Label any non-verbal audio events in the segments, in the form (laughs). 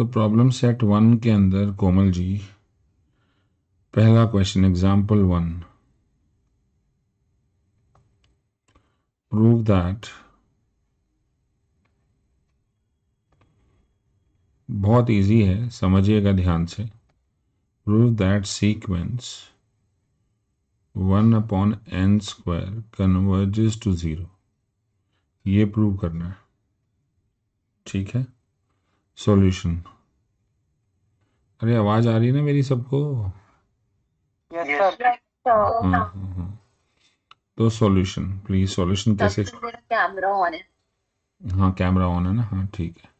तो problem set one के अंदर कोमल जी पहला question example one prove that बहुत इजी है समझिएगा ध्यान से prove that sequence one upon N square converges to zero ये प्रूव करना है ठीक है सॉल्यूशन अरे आवाज आ रही है ना मेरी सबको तो, हाँ, तो, हाँ, हाँ। तो सॉल्यूशन प्लीज सॉल्यूशन कैसे कैमरा ऑन है हाँ कैमरा ऑन है ना हाँ ठीक है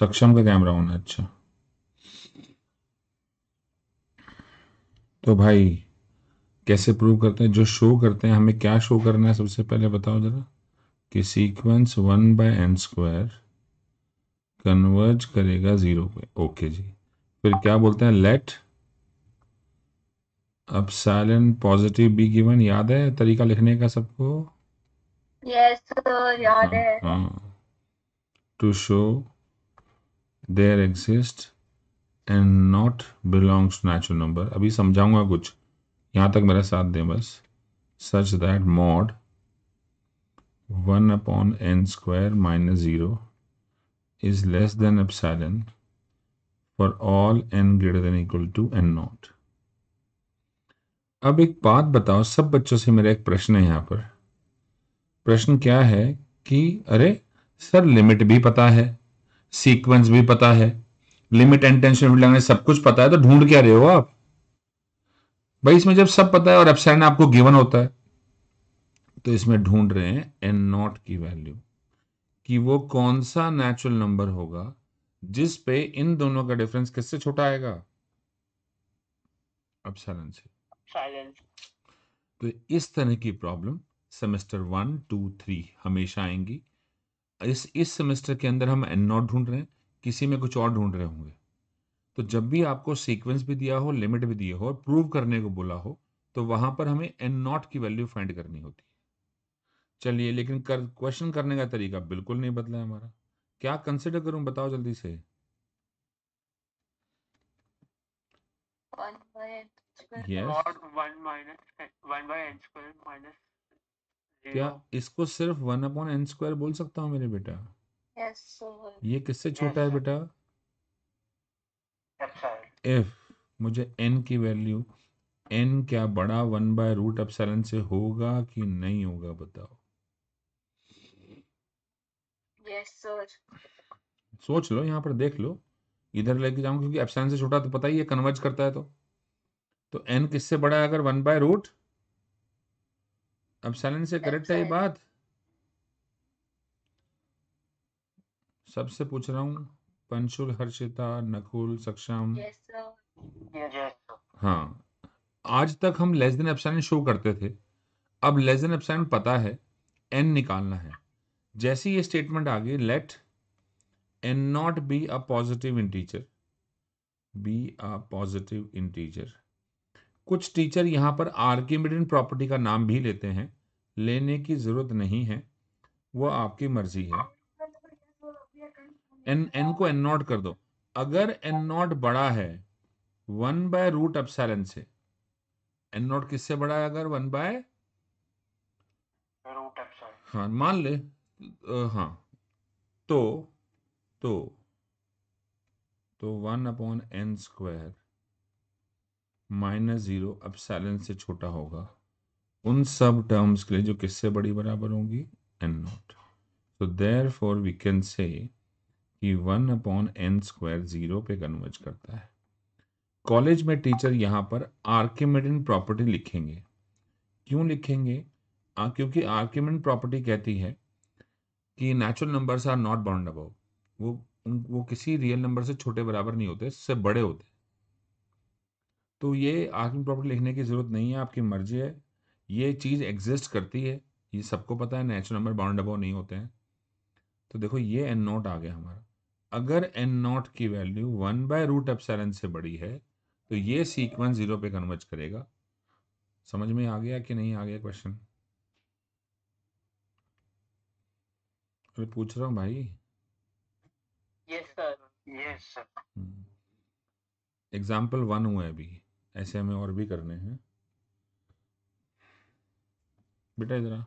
सक्षम का कैमरा ऑन है अच्छा तो भाई कैसे प्रूव करते हैं जो शो करते हैं हमें क्या शो करना है सबसे पहले बताओ जरा कि sequence one by N square converge करेगा जीरो पे ओके जी फिर क्या बोलते हैं लेट अब साइलेंट पॉजिटिव बी गिवन याद है तरीका लिखने का सबको यस याद हाँ, है हाँ to show there exist and naught belongs natural number अभी समझाऊंगा कुछ यहाँ तक मेरा साथ दें बस such that mod one upon N square minus zero is less than epsilon for all n greater than equal to n naught. अब एक बात बताओ सब बच्चों से मेरा एक प्रश्न है यहाँ पर प्रश्न क्या है कि अरे सर लिमिट भी पता है सीक्वेंस भी पता है लिमिट एंड टेंशन लगाने सब कुछ पता है तो ढूंढ क्या रहे हो आप भाई इसमें जब सब पता है और एप्साइन आपको गिवन होता है तो इसमें ढूंढ रहे हैं एन नॉट की वैल्यू कि वो कौन सा नेचुरल नंबर होगा जिस पे इन दोनों का डिफरेंस किससे छोटा आएगा अपसाइलेंस से तो इस तरह की problem semester one two three हमेशा आएंगी इस इस सेमेस्टर के अंदर हम एन नॉट ढूंढ रहे हैं किसी में कुछ और ढूंढ रहे होंगे तो जब भी आपको सीक्वेंस भी दिया हो लिमिट भी दिए हो और प्रूव करने को बोला हो तो वहां पर हमें एन नॉट की वैल्यू फाइंड करनी होती है चलिए लेकिन कर क्वेश्चन करने का तरीका बिल्कुल नहीं बदला है हमारा क्या कंसिडर करूं बताओ जल्दी से yes. क्या इसको सिर्फ वन अपॉन एन स्क्वायर बोल सकता हूँ मेरे बेटा yes, ये किससे छोटा yes, है बेटा एफ मुझे एन की वैल्यू एन क्या बड़ा वन बाय रूट अपसलन से होगा कि नहीं होगा बताओ yes, सोच लो यहाँ पर देख लो इधर लेके जाऊँ क्योंकि एप्सन से छोटा तो पता ही है कन्वर्ज करता है तो तो एन किससे बड़ा है अगर वन बाय रूट एप्सलन से करेक्ट है ये बात सबसे पूछ रहा हूँ पंचुल हर्षिता नकुल सक्षम yes, yes, हाँ आज तक हम लेस देन एप्सलन शो करते थे अब लेस देन एप्सलन पता है एन निकालना है जैसी ये स्टेटमेंट आ गई let n naught be a positive integer be a positive teacher कुछ टीचर यहाँ पर आर्किमिडियन प्रॉपर्टी का नाम भी लेते हैं लेने की ज़रूरत नहीं है वह आपकी मर्जी है एन एन को एन नॉट कर दो अगर एन नॉट बड़ा है वन बाय रूट अपसैलन से एन नॉट किससे बड़ा है अगर वन बाय रूट हाँ मान ले हाँ तो तो तो one upon N square minus zero अब सैलेंस से छोटा होगा उन सब टर्म्स के लिए जो किससे बड़ी बराबर होंगी एन नॉट तो there for we can say कि one upon N square zero पे कन्वर्ज करता है कॉलेज में टीचर यहाँ पर आर्किमेडन प्रॉपर्टी लिखेंगे क्यों लिखेंगे आ, क्योंकि आर्क्यूमेंट प्रॉपर्टी कहती है कि natural numbers are not bound above वो वो किसी रियल नंबर से छोटे बराबर नहीं होते इससे बड़े होते तो ये आर्किंग प्रॉपर्टी लिखने की ज़रूरत नहीं है आपकी मर्जी है ये चीज़ एग्जिस्ट करती है ये सबको पता है नेचुरल नंबर बाउंड अबाउ नहीं होते हैं तो देखो ये एन नॉट आ गया हमारा अगर एन नॉट की value one by root epsilon से बड़ी है तो ये सीक्वेंस जीरो पे कन्वर्ज करेगा समझ में आ गया कि नहीं आ गया क्वेश्चन मैं पूछ रहा हूँ भाई yes sir yes sir example one हुआ है अभी ऐसे हमें और भी करने हैं बेटा जरा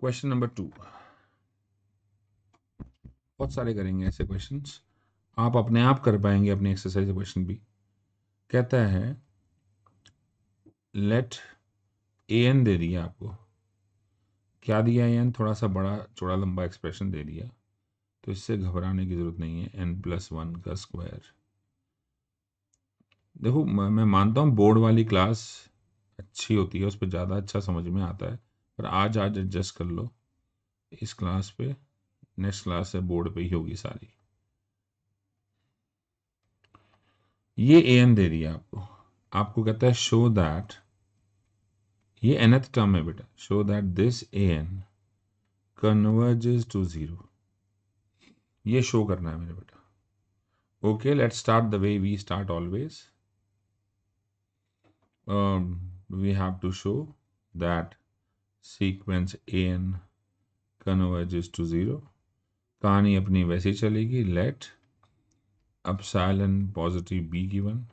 क्वेश्चन नंबर टू बहुत सारे करेंगे ऐसे क्वेश्चंस आप अपने आप कर पाएंगे अपनी एक्सरसाइज क्वेश्चन भी कहता है लेट ए एन दे दिया आपको क्या दिया ए एन थोड़ा सा बड़ा चौड़ा लंबा एक्सप्रेशन दे दिया तो इससे घबराने की ज़रूरत नहीं है एन प्लस वन का स्क्वायर देखो मैं मानता हूँ बोर्ड वाली क्लास अच्छी होती है उस पर ज़्यादा अच्छा समझ में आता है पर आज आज एडजस्ट कर लो इस क्लास पे नेक्स्ट क्लास है बोर्ड पे ही होगी सारी ये ए एन दे दिया आपको आपको कहता है शो दैट ये एनथ टर्म है बेटा show that this a n converges to zero ये शो करना है मेरे बेटा okay let start the way we start always we have to show that sequence a n converges to zero कहानी अपनी वैसे चलेगी let epsilon positive be given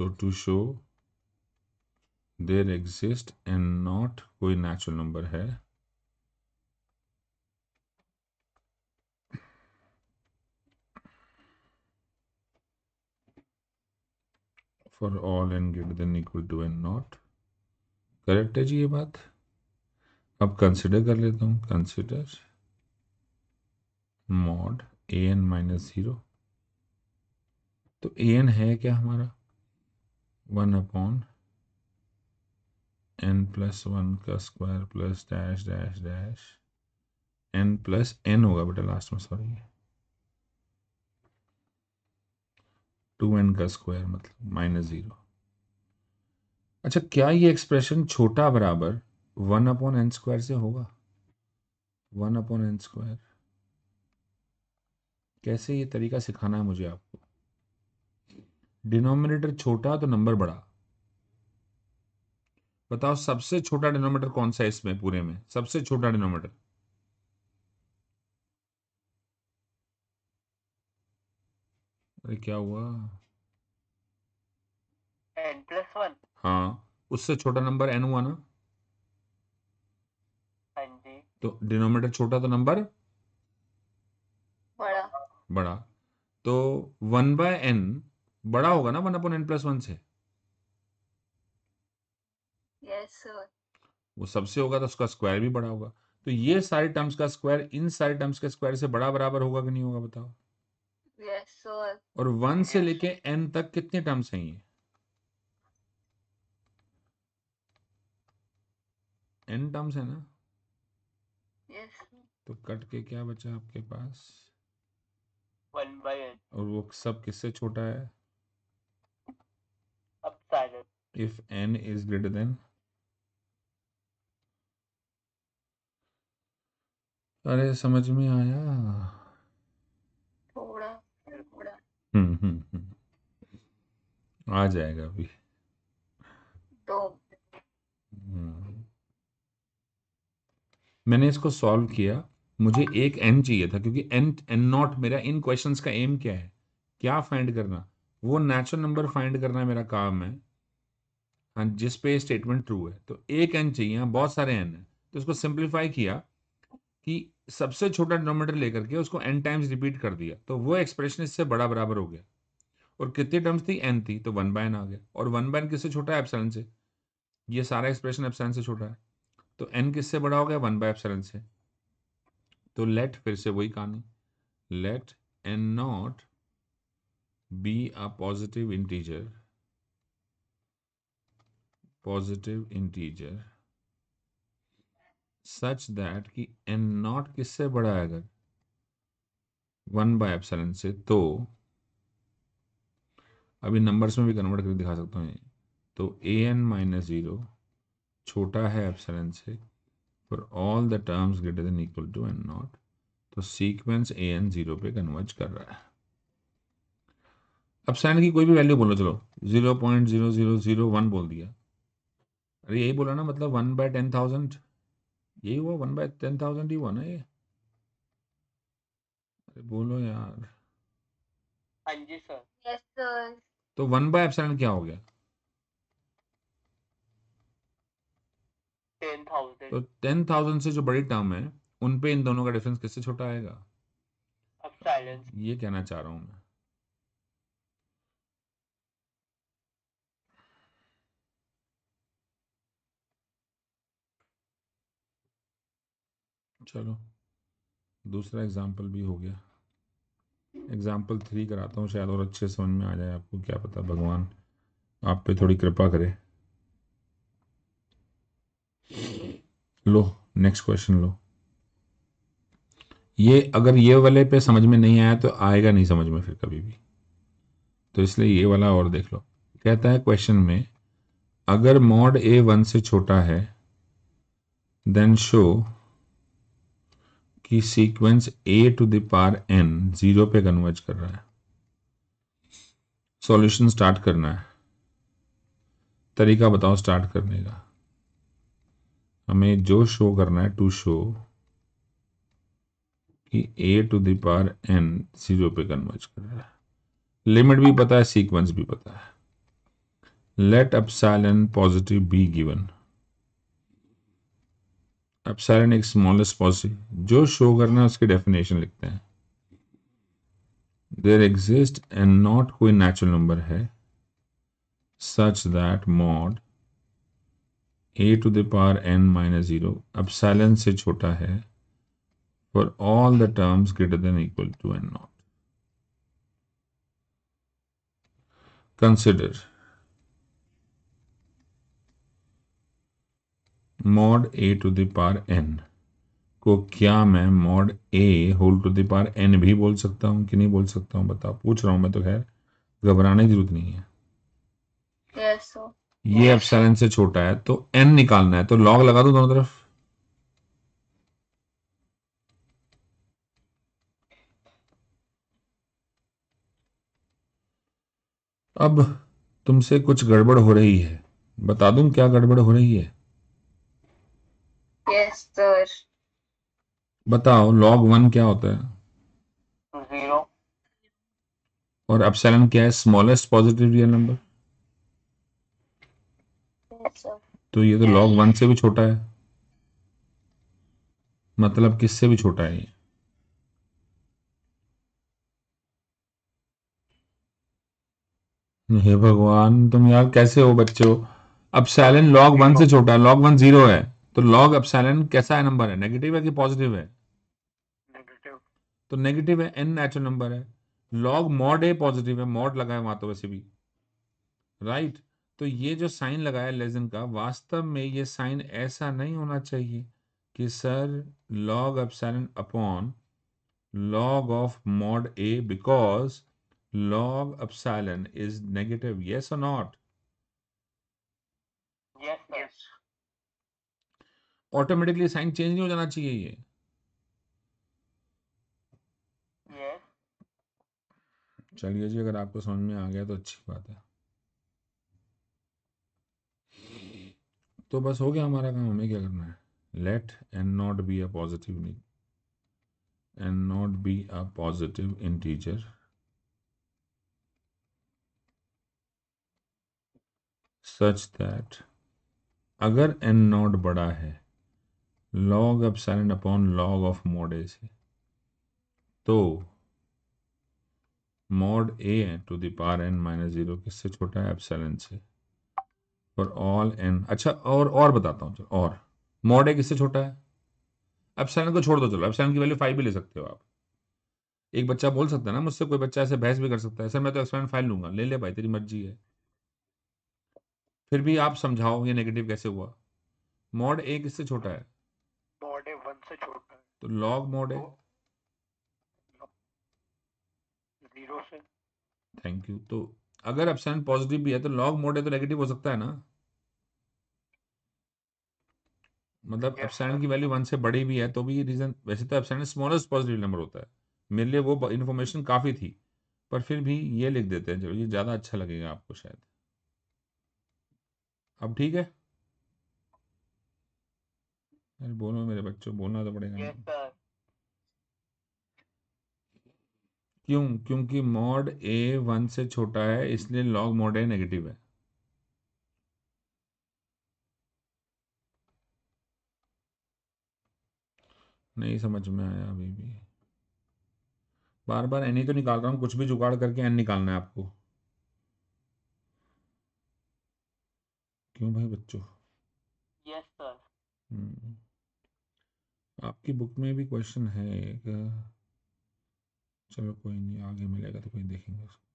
so to show there exist and naught कोई natural number है for all and greater than equal to and naught correct है जी ये बात अब कंसिडर कर लेता हूँ consider mod a n minus zero तो ए एन है क्या हमारा one upon n plus one का square plus dash dash dash n plus n होगा बेटा लास्ट में सॉरी टू एन का स्क्वायर मतलब माइनस ज़ीरो अच्छा क्या ये एक्सप्रेशन छोटा बराबर वन अपॉन एन स्क्वायर से होगा वन अपॉन एन स्क्वायर कैसे ये तरीका सिखाना है मुझे आपको डिनोमिनेटर छोटा तो नंबर बड़ा बताओ सबसे छोटा डिनोमीटर कौन सा है इसमें पूरे में सबसे छोटा डिनोमीटर अरे क्या हुआ एन प्लस वन हाँ उससे छोटा नंबर एन हुआ ना हाँ तो डिनोमीटर छोटा तो नंबर बड़ा बड़ा तो वन बाय एन बड़ा होगा ना one upon n plus one से यस वो सबसे होगा तो उसका स्क्वायर भी बड़ा होगा तो ये सारे टर्म्स का स्क्वायर इन सारे टर्म्स के स्क्वायर से बड़ा बराबर होगा कि नहीं होगा बताओ yes, sir. और वन yes. से लेके एन तक कितने टर्म्स हैं ये एन टर्म्स है ना yes. तो कट के क्या बचा आपके पास वन बाय और वो सब किससे छोटा है if n is greater than अरे समझ में आया थोड़ा थोड़ा हम्म, हम्म हम्म आ जाएगा अभी हम्म। मैंने इसको सॉल्व किया मुझे एक एन चाहिए था क्योंकि एन एन नॉट मेरा इन क्वेश्चंस का एम क्या है क्या फाइंड करना वो नेचुरल नंबर फाइंड करना मेरा काम है हाँ जिस पे स्टेटमेंट ट्रू है तो एक एन चाहिए हाँ बहुत सारे एन है तो उसको सिंप्लीफाई किया कि सबसे छोटा डिनोमीटर लेकर के उसको एन टाइम्स रिपीट कर दिया तो वो एक्सप्रेशन इससे बड़ा बराबर हो गया और कितनी टर्म्स थी एन थी तो वन बाय एन आ गया और वन बाय एन किससे छोटा है एप्सलन से ये सारा एक्सप्रेशन एप्सलन से छोटा है तो एन किससे बड़ा हो गया वन बाय एप्सलन से तो लेट फिर से वही कहानी let n naught be a positive integer positive integer such that कि एन नॉट किससे बड़ा है अगर वन बाय एप्सलन से तो अभी नंबर्स में भी कन्वर्ट करके दिखा सकता हूँ तो ए एन माइनस ज़ीरो छोटा है एप्सलन से for all the terms greater than equal to n naught तो सीक्वेंस ए एन ज़ीरो पे कन्वर्ज कर रहा है अब सैन की कोई भी वैल्यू बोलो चलो zero point zero zero zero one बोल दिया अभी यही बोला ना मतलब वन बाय टेन थाउजेंड यही हुआ वन बाय टेन थाउजेंड ही हुआ ना ये अरे बोलो यार हाँ जी सर यस सर तो वन बाय एप्सिलॉन क्या हो गया टेन थाउजेंड तो टेन थाउजेंड से जो बड़ी टर्म है उन पे इन दोनों का डिफरेंस किससे छोटा आएगा ये कहना चाह रहा हूँ मैं चलो दूसरा एग्ज़ाम्पल भी हो गया एग्ज़ाम्पल थ्री कराता हूँ शायद और अच्छे समझ में आ जाए आपको क्या पता भगवान आप पे थोड़ी कृपा करे लो नेक्स्ट क्वेश्चन लो ये अगर ये वाले पे समझ में नहीं आया तो आएगा नहीं समझ में फिर कभी भी तो इसलिए ये वाला और देख लो कहता है क्वेश्चन में अगर मॉड ए वन से छोटा है देन शो कि sequence a to the power n zero पे कन्वर्ज कर रहा है सॉल्यूशन स्टार्ट करना है तरीका बताओ स्टार्ट करने का हमें जो शो करना है टू शो कि a to power n zero पे कन्वर्ज कर रहा है लिमिट भी पता है सीक्वेंस भी पता है let epsilon positive be given epsilon एक स्मॉलेस्ट पॉसिबल जो शो करना है उसकी डेफिनेशन लिखते हैं देर एग्जिस्ट एंड नॉट कोई नेचुरल नंबर है such that mod a to the power n minus zero अब एप्साइलन से छोटा है for all the terms greater than equal to n naught consider mod a to the power n को क्या मैं mod a whole to the power n भी बोल सकता हूँ कि नहीं बोल सकता हूँ बताओ पूछ रहा हूँ मैं तो खैर घबराने की जरूरत नहीं है yes, sir. ये एप्सिलॉन से छोटा है तो एन निकालना है तो लॉग लगा दो दोनों तरफ अब तुमसे कुछ गड़बड़ हो रही है बता दूं क्या गड़बड़ हो रही है यस सर बताओ लॉग वन क्या होता है जीरो और एप्सिलॉन क्या है स्मॉलेस्ट पॉजिटिव रियल नंबर तो ये तो लॉग वन से भी छोटा है मतलब किससे भी छोटा है ये हे भगवान तुम यार कैसे हो बच्चों अब सैलन लॉग वन से छोटा है लॉग वन जीरो है तो लॉग अपसाइलन कैसा है नंबर है नेगेटिव है कि पॉजिटिव है नेगेटिव तो नेगेटिव है एन नेचुरल नंबर है लॉग मॉड ए पॉजिटिव है मॉड लगा है वहां तो वैसे भी राइट right? तो ये जो साइन लगाया लेजन का वास्तव में ये साइन ऐसा नहीं होना चाहिए कि sir log epsilon upon log of mod a because log epsilon is negative yes or not yes sir automatically sign change नहीं हो जाना चाहिए ये चलिए जी अगर आपको समझ में आ गया तो अच्छी बात है तो बस हो गया हमारा काम हमें क्या करना है let n naught be a positive n naught be a positive integer such that अगर एन नॉट बड़ा है log epsilon upon log of mod a से तो mod a to the power n minus zero किससे छोटा है epsilon से for all N अच्छा और और बताता हूँ चलो और मोड ए किससे छोटा है एप्सिलॉन को छोड़ दो चलो एप्सिलॉन की वैल्यू फाइव भी ले सकते हो आप एक बच्चा बोल सकता है ना मुझसे कोई बच्चा ऐसे बहस भी कर सकता है सर मैं तो एक्सपेरिमेंट फाइल लूंगा ले ले भाई तेरी मर्जी है फिर भी आप समझाओ ये नेगेटिव कैसे हुआ मॉड ए किससे छोटा है से छोटा तो है तो लॉग मोड है जीरो से थैंक यू तो अगर एब्सेंट पॉजिटिव भी है तो लॉग मोड है तो नेगेटिव हो सकता है ना मतलब एप्सिलॉन की वैल्यू वन से बड़ी भी है तो भी रीजन वैसे तो एब्सेंट स्मॉलेस्ट पॉजिटिव नंबर होता है मेरे लिए वो इन्फॉर्मेशन काफ़ी थी पर फिर भी ये लिख देते हैं जो ये ज़्यादा अच्छा लगेगा आपको शायद अब ठीक है अरे बोलो मेरे बच्चों बोलना तो पड़ेगा yes, क्यों क्योंकि मॉड ए वन से छोटा है इसलिए लॉग मॉड ए नेगेटिव है नहीं समझ में आया अभी भी बार बार एन ही तो निकाल रहा हूं कुछ भी जुगाड़ करके एन निकालना है आपको क्यों भाई बच्चों यस yes, सर आपकी बुक में भी क्वेश्चन है एक चलो कोई नहीं आगे मिलेगा तो कोई देखेंगे उसको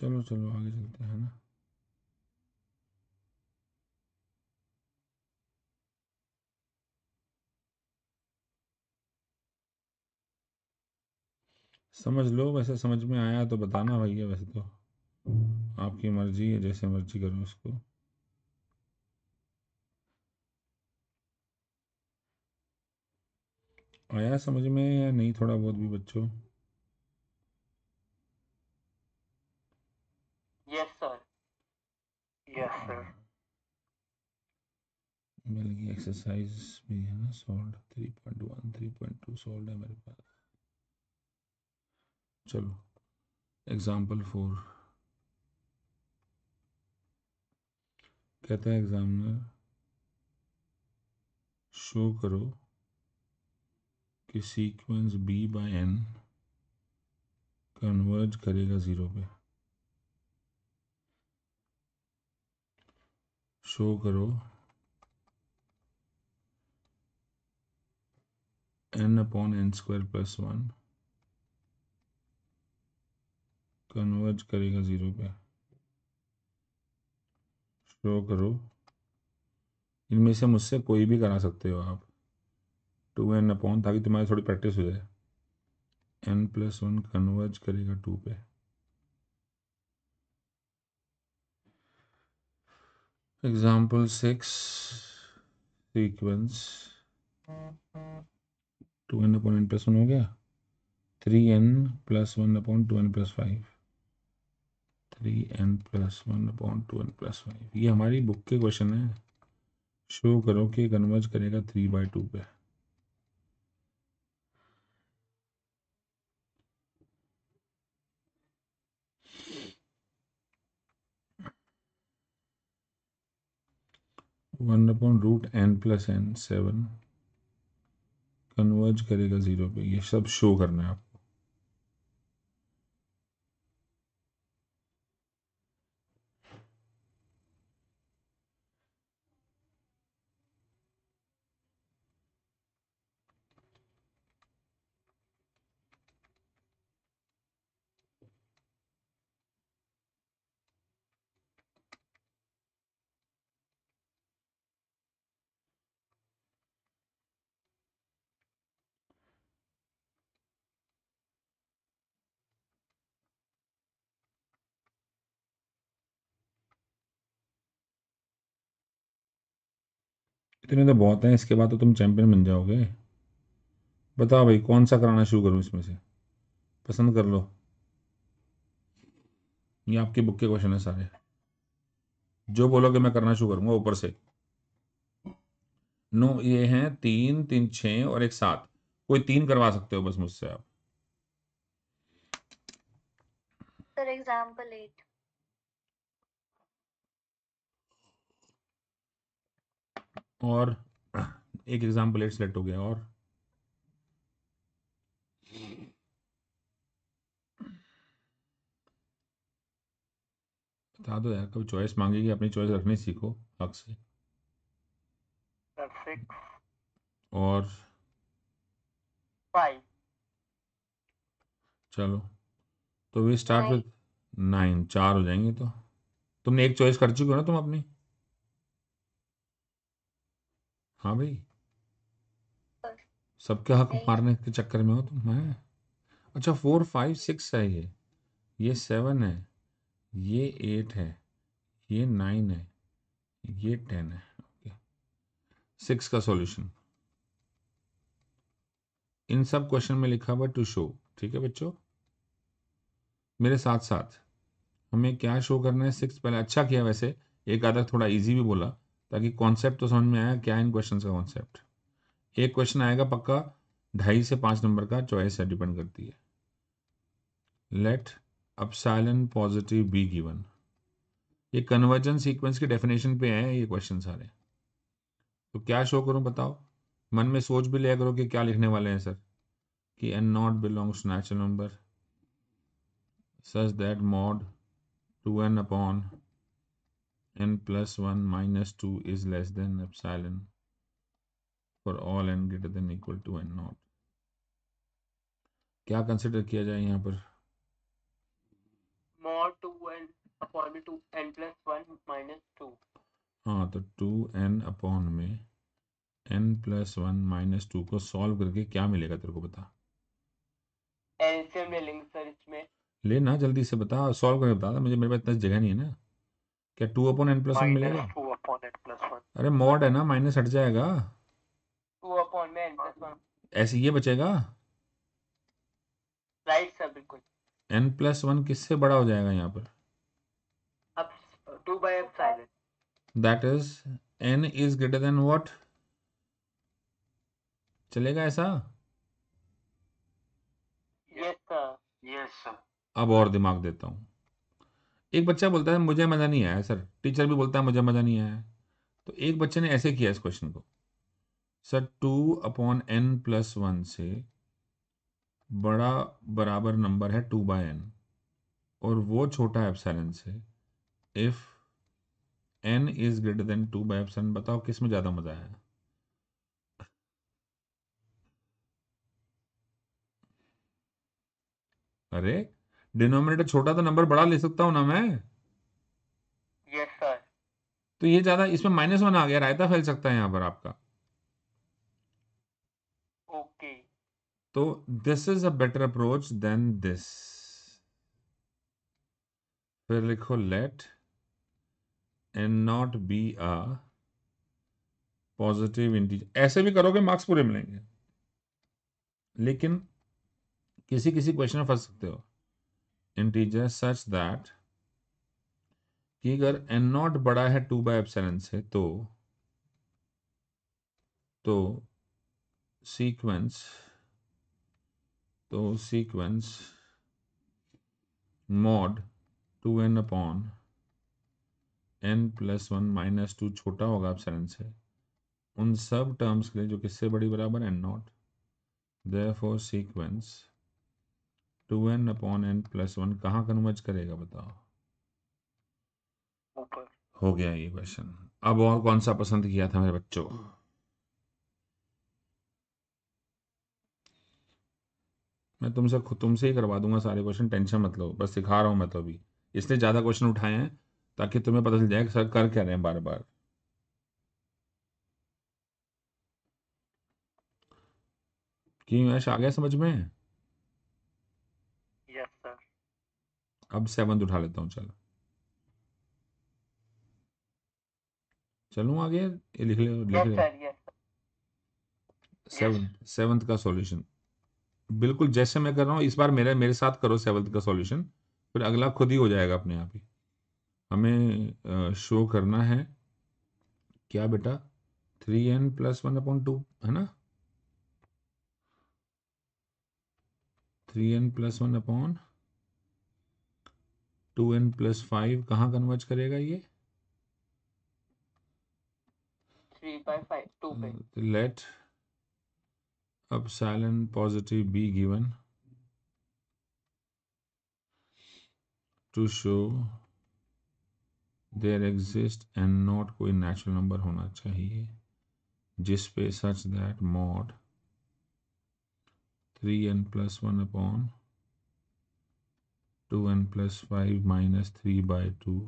चलो चलो आगे चलते हैं ना समझ लो वैसे समझ में आया तो बताना भैया वैसे तो आपकी मर्जी है जैसे मर्जी करो उसको आया समझ में या नहीं थोड़ा बहुत भी बच्चों यस सर मिल गई एक्सरसाइज भी है ना solved three point one three point two solved है मेरे पास चलो एग्जाम्पल फोर कहता है एग्जामिनर शो करो कि sequence b by n converge करेगा ज़ीरो पे शो करो n upon N square plus one converge करेगा ज़ीरो पे शो करो इनमें से मुझसे कोई भी करा सकते हो आप टू एन अपॉन ताकि तुम्हारी थोड़ी प्रैक्टिस हो जाए एन प्लस वन कन्वर्ज करेगा टू पे example 6 sequence 2n upon n plus one हो गया three n plus one upon two n plus five three n plus one upon two n plus five ये हमारी book के question है show करो कि कन्वर्ज करेगा थ्री बाई टू पे one upon root n plus n seven converge करेगा zero पे ये सब शो करना है आपको इतने तो बहुत हैं इसके बाद तो तुम चैंपियन बन जाओगे बताओ भाई कौन सा कराना शुरू करूँ इसमें से पसंद कर लो ये आपके बुक के क्वेश्चन है सारे जो बोलोगे मैं करना शुरू करूँगा ऊपर से नो ये हैं तीन तीन छः और एक सात कोई तीन करवा सकते हो बस मुझसे आप फॉर एग्जाम्पल एट और एक एग्जाम प्लेट सेलेक्ट हो गया और बता दो यार कभी चॉइस मांगेगी अपनी चॉइस रखनी सीखो हक से और फाइव चलो तो वी स्टार्ट विद नाइन चार हो जाएंगे तो तुमने एक चॉइस कर चुके हो ना तुम अपनी हाँ भाई सबके हक मारने के चक्कर में हो तुम है अच्छा फोर फाइव सिक्स है ये ये सेवन है ये एट है ये नाइन है ये टेन है ओके सिक्स का सॉल्यूशन इन सब क्वेश्चन में लिखा हुआ टू शो ठीक है बच्चों मेरे साथ साथ हमें क्या शो करना है सिक्स पहले अच्छा किया वैसे एक आधा थोड़ा इजी भी बोला ताकि कॉन्सेप्ट तो समझ में आया क्या इन क्वेश्चन का कॉन्सेप्ट एक क्वेश्चन आएगा पक्का ढाई से पांच नंबर का चॉइस है डिपेंड करती है let epsilon positive be given ये कन्वर्जन सीक्वेंस के डेफिनेशन पे है ये क्वेश्चन सारे तो क्या शो करूं बताओ मन में सोच भी लिया करो कि क्या लिखने वाले हैं सर कि n naught belongs natural number such that mod two n upon n plus 1 minus 2 is less than epsilon for all n greater than equal to n naught. क्या कंसिडर किया जाए यहाँ पर मोर टू अपॉन में two n plus one minus तो two upon में n plus one minus को solve करके क्या मिलेगा तेरे को बता एलसीएम ले लेंगे सर इसमें ले ना जल्दी से बता सॉल्व करके बता मुझे मेरे पास इतना जगह नहीं है ना क्या two upon n plus one मिलेगा अरे मॉड है ना माइनस हट जाएगा ऐसे ये बचेगा राइट सर बिल्कुल एन प्लस वन किससे बड़ा हो जाएगा यहाँ पर अब two by epsilon that is n is greater than what चलेगा ऐसा यस सर यस सर अब और दिमाग देता हूँ एक बच्चा बोलता है मुझे मज़ा नहीं आया सर टीचर भी बोलता है मुझे मज़ा नहीं आया तो एक बच्चे ने ऐसे किया इस क्वेश्चन को sir two upon n plus one से बड़ा बराबर नंबर है टू बाय एन और वो छोटा एन से if n is greater than two by n बताओ किस में ज़्यादा मज़ा आया अरे डिनोमिनेटर छोटा तो नंबर बड़ा ले सकता हूँ ना मैं yes, तो ये ज्यादा इसमें माइनस वन आ गया रायता फैल सकता है यहाँ पर आपका तो this is a better approach than this फिर लिखो let n naught be a positive integer ऐसे भी करोगे मार्क्स पूरे मिलेंगे लेकिन किसी किसी क्वेश्चन में फंस सकते हो इंटीजर सच दैट कि अगर एन नॉट बड़ा है टू बाई एप्सलन से तो तो सीक्वेंस तो sequence mod two n upon n plus one minus two छोटा होगा एप्सलन से उन सब टर्म्स के लिए जो किससे बड़ी बराबर n naught therefore sequence sequence two n upon n plus one कहाँ कन्वर्ज करेगा बताओ हो गया ये क्वेश्चन अब और कौन सा पसंद किया था मेरे बच्चों मैं तुमसे खुद तुमसे ही करवा दूंगा सारे क्वेश्चन टेंशन मत लो बस सिखा रहा हूँ मैं तो अभी इसलिए ज़्यादा क्वेश्चन उठाए हैं ताकि तुम्हें पता चल जाए सर कर क्या रहे हैं बार बार क्यों यश आ गया समझ में अब सेवंथ उठा लेता हूँ चलो चलू आगे ये लिख ले लिख ले सेवंथ का सॉल्यूशन बिल्कुल जैसे मैं कर रहा हूँ इस बार मेरे मेरे साथ करो सेवंथ का सॉल्यूशन फिर अगला खुद ही हो जाएगा अपने आप ही हमें शो करना है क्या बेटा three n plus one upon two है ना three n plus one upon two n plus five कहाँ कन्वर्ज करेगा ये लेट हाँ, तो अब epsilon positive be given to show there exist and naught कोई नेचुरल नंबर होना चाहिए जिस पे such that mod three n plus one upon two n plus five minus three by two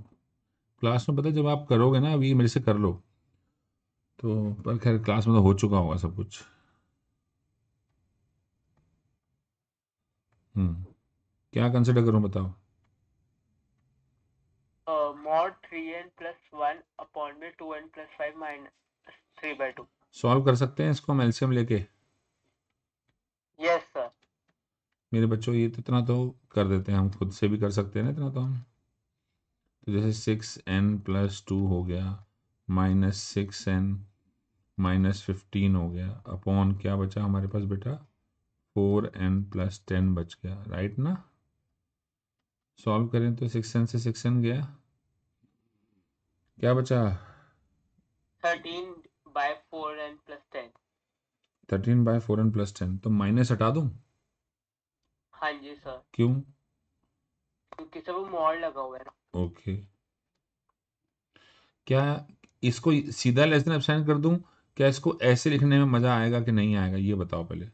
class में पता है जब आप करोगे ना अभी मेरे से कर लो तो पर खैर क्लास में तो हो चुका होगा सब कुछ हम्म क्या कंसिडर करूं बताओ mod 3n plus 1 upon में 2n plus 5 minus 3 by 2 solve कर सकते हैं इसको हम एलसीएम लेके यस सर मेरे बच्चों ये तो इतना तो कर देते हैं हम खुद से भी कर सकते हैं ना इतना तो हम तो जैसे सिक्स एन प्लस टू हो गया minus six n minus fifteen हो गया अपॉन क्या बचा हमारे पास बेटा फोर एन प्लस टेन बच गया राइट ना सॉल्व करें तो सिक्स एन से सिक्स एन गया क्या बचा thirteen by four n plus ten thirteen by four n plus ten तो माइनस हटा दूं हाँ जी सर क्यों क्योंकि सर वो मॉल लगा हुआ है ना ओके क्या इसको सीधा लेस देन एब्सेंट कर दूं क्या इसको ऐसे लिखने में मजा आएगा कि नहीं आएगा ये बताओ पहले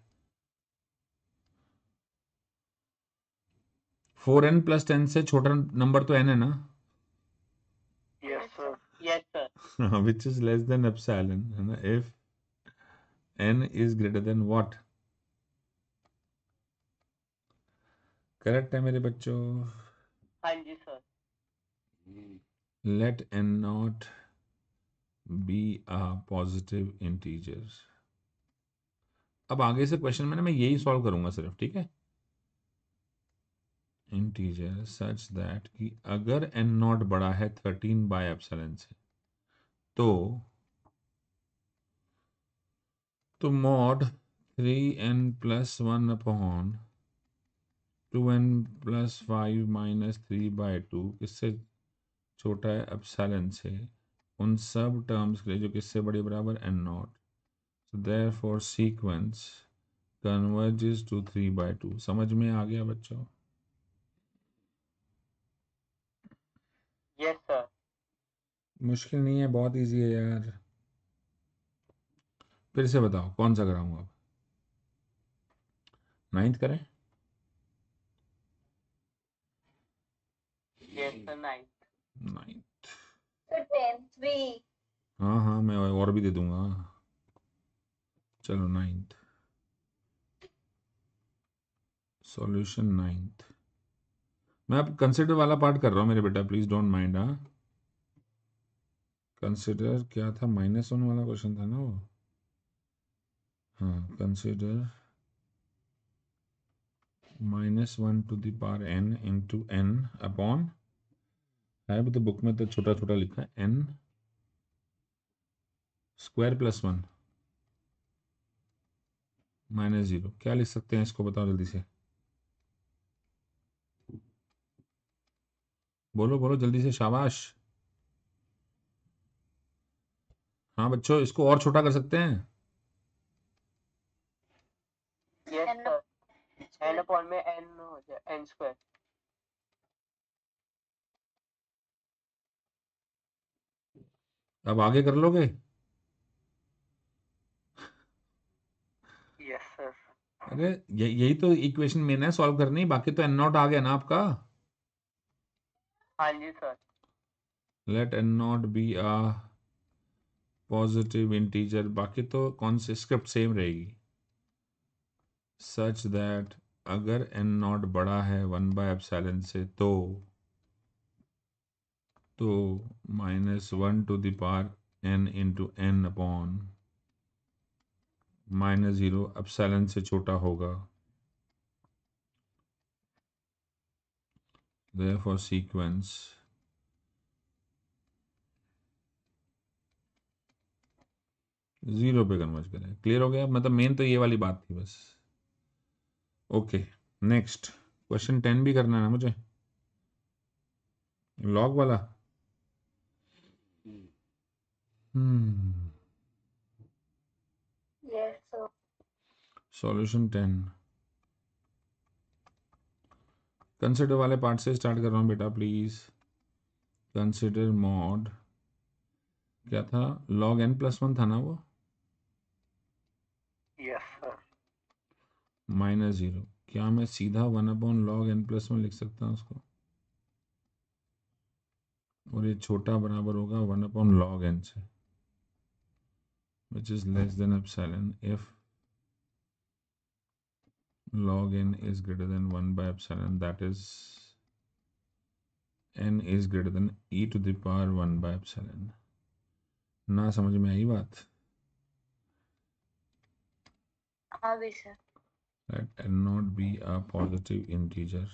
फोर एन प्लस टेन से छोटा नंबर तो एन है ना which is less than epsilon है ना if n is greater than what correct है मेरे बच्चों हाँ जी sir let n naught be a positive integer अब आगे से क्वेश्चन में ना मैं यही सॉल्व करूंगा सिर्फ ठीक है इंटीजर सच दैट कि अगर एन नॉट बड़ा है थर्टीन बाय एप्सलन से तो तो mod three n plus one upon two n plus five minus three by two किससे छोटा है अपसेलन से उन सब टर्म्स के लिए जो किससे बड़े बराबर n naught so for sequence is to three by two समझ में आ गया बच्चों yes, मुश्किल नहीं है बहुत इजी है यार फिर से बताओ कौन सा कराऊंगा अब नाइन्थ करें तो ninth. Ninth. हाँ हाँ मैं और भी दे दूंगा चलो नाइन्थ सॉल्यूशन नाइन्थ मैं अब कंसिडर वाला पार्ट कर रहा हूँ मेरे बेटा प्लीज डोंट माइंड हाँ कंसिडर क्या था माइनस वन वाला क्वेश्चन था ना वो हाँ consider minus one to the power n n into n upon है तो मतलब बुक में तो छोटा छोटा लिखा है n square plus one minus zero क्या लिख सकते हैं इसको बताओ जल्दी से बोलो बोलो जल्दी से शाबाश हाँ बच्चों इसको और छोटा कर सकते हैं एन में एन हो जाए एन स्क्वायर अब आगे कर लोगे अरे यही तो इक्वेशन मेन है सॉल्व करनी बाकी तो एन नॉट आ गया ना आपका हाँ जी sir let n naught be a positive integer बाकी तो कौन से स्क्रिप्ट सेम रहेगी सच दैट अगर एन नॉट बड़ा है वन बाय एप्सिलॉन से तो तो minus one to the power n into n upon minus zero अब सेलन से छोटा होगा फॉर सीक्वेंस जीरो पे कन्वर्ज करें क्लियर हो गया मतलब मेन तो ये वाली बात थी बस ओके नेक्स्ट क्वेश्चन टेन भी करना है ना मुझे लॉग वाला Hmm. Yes. Yeah, so. Consider वाले पार्ट से स्टार्ट कर रहा हूँ बेटा प्लीज कंसिडर मॉड क्या था लॉग एन प्लस वन था ना वो माइनस जीरो क्या मैं सीधा one upon log n plus one लिख सकता हूँ उसको और ये छोटा बराबर होगा वन अपॉन लॉग एन से which is less than epsilon if log n is greater than 1 by epsilon that is n is greater than e to the power 1 by epsilon ना समझ में आई बात Let n not be a positive integer.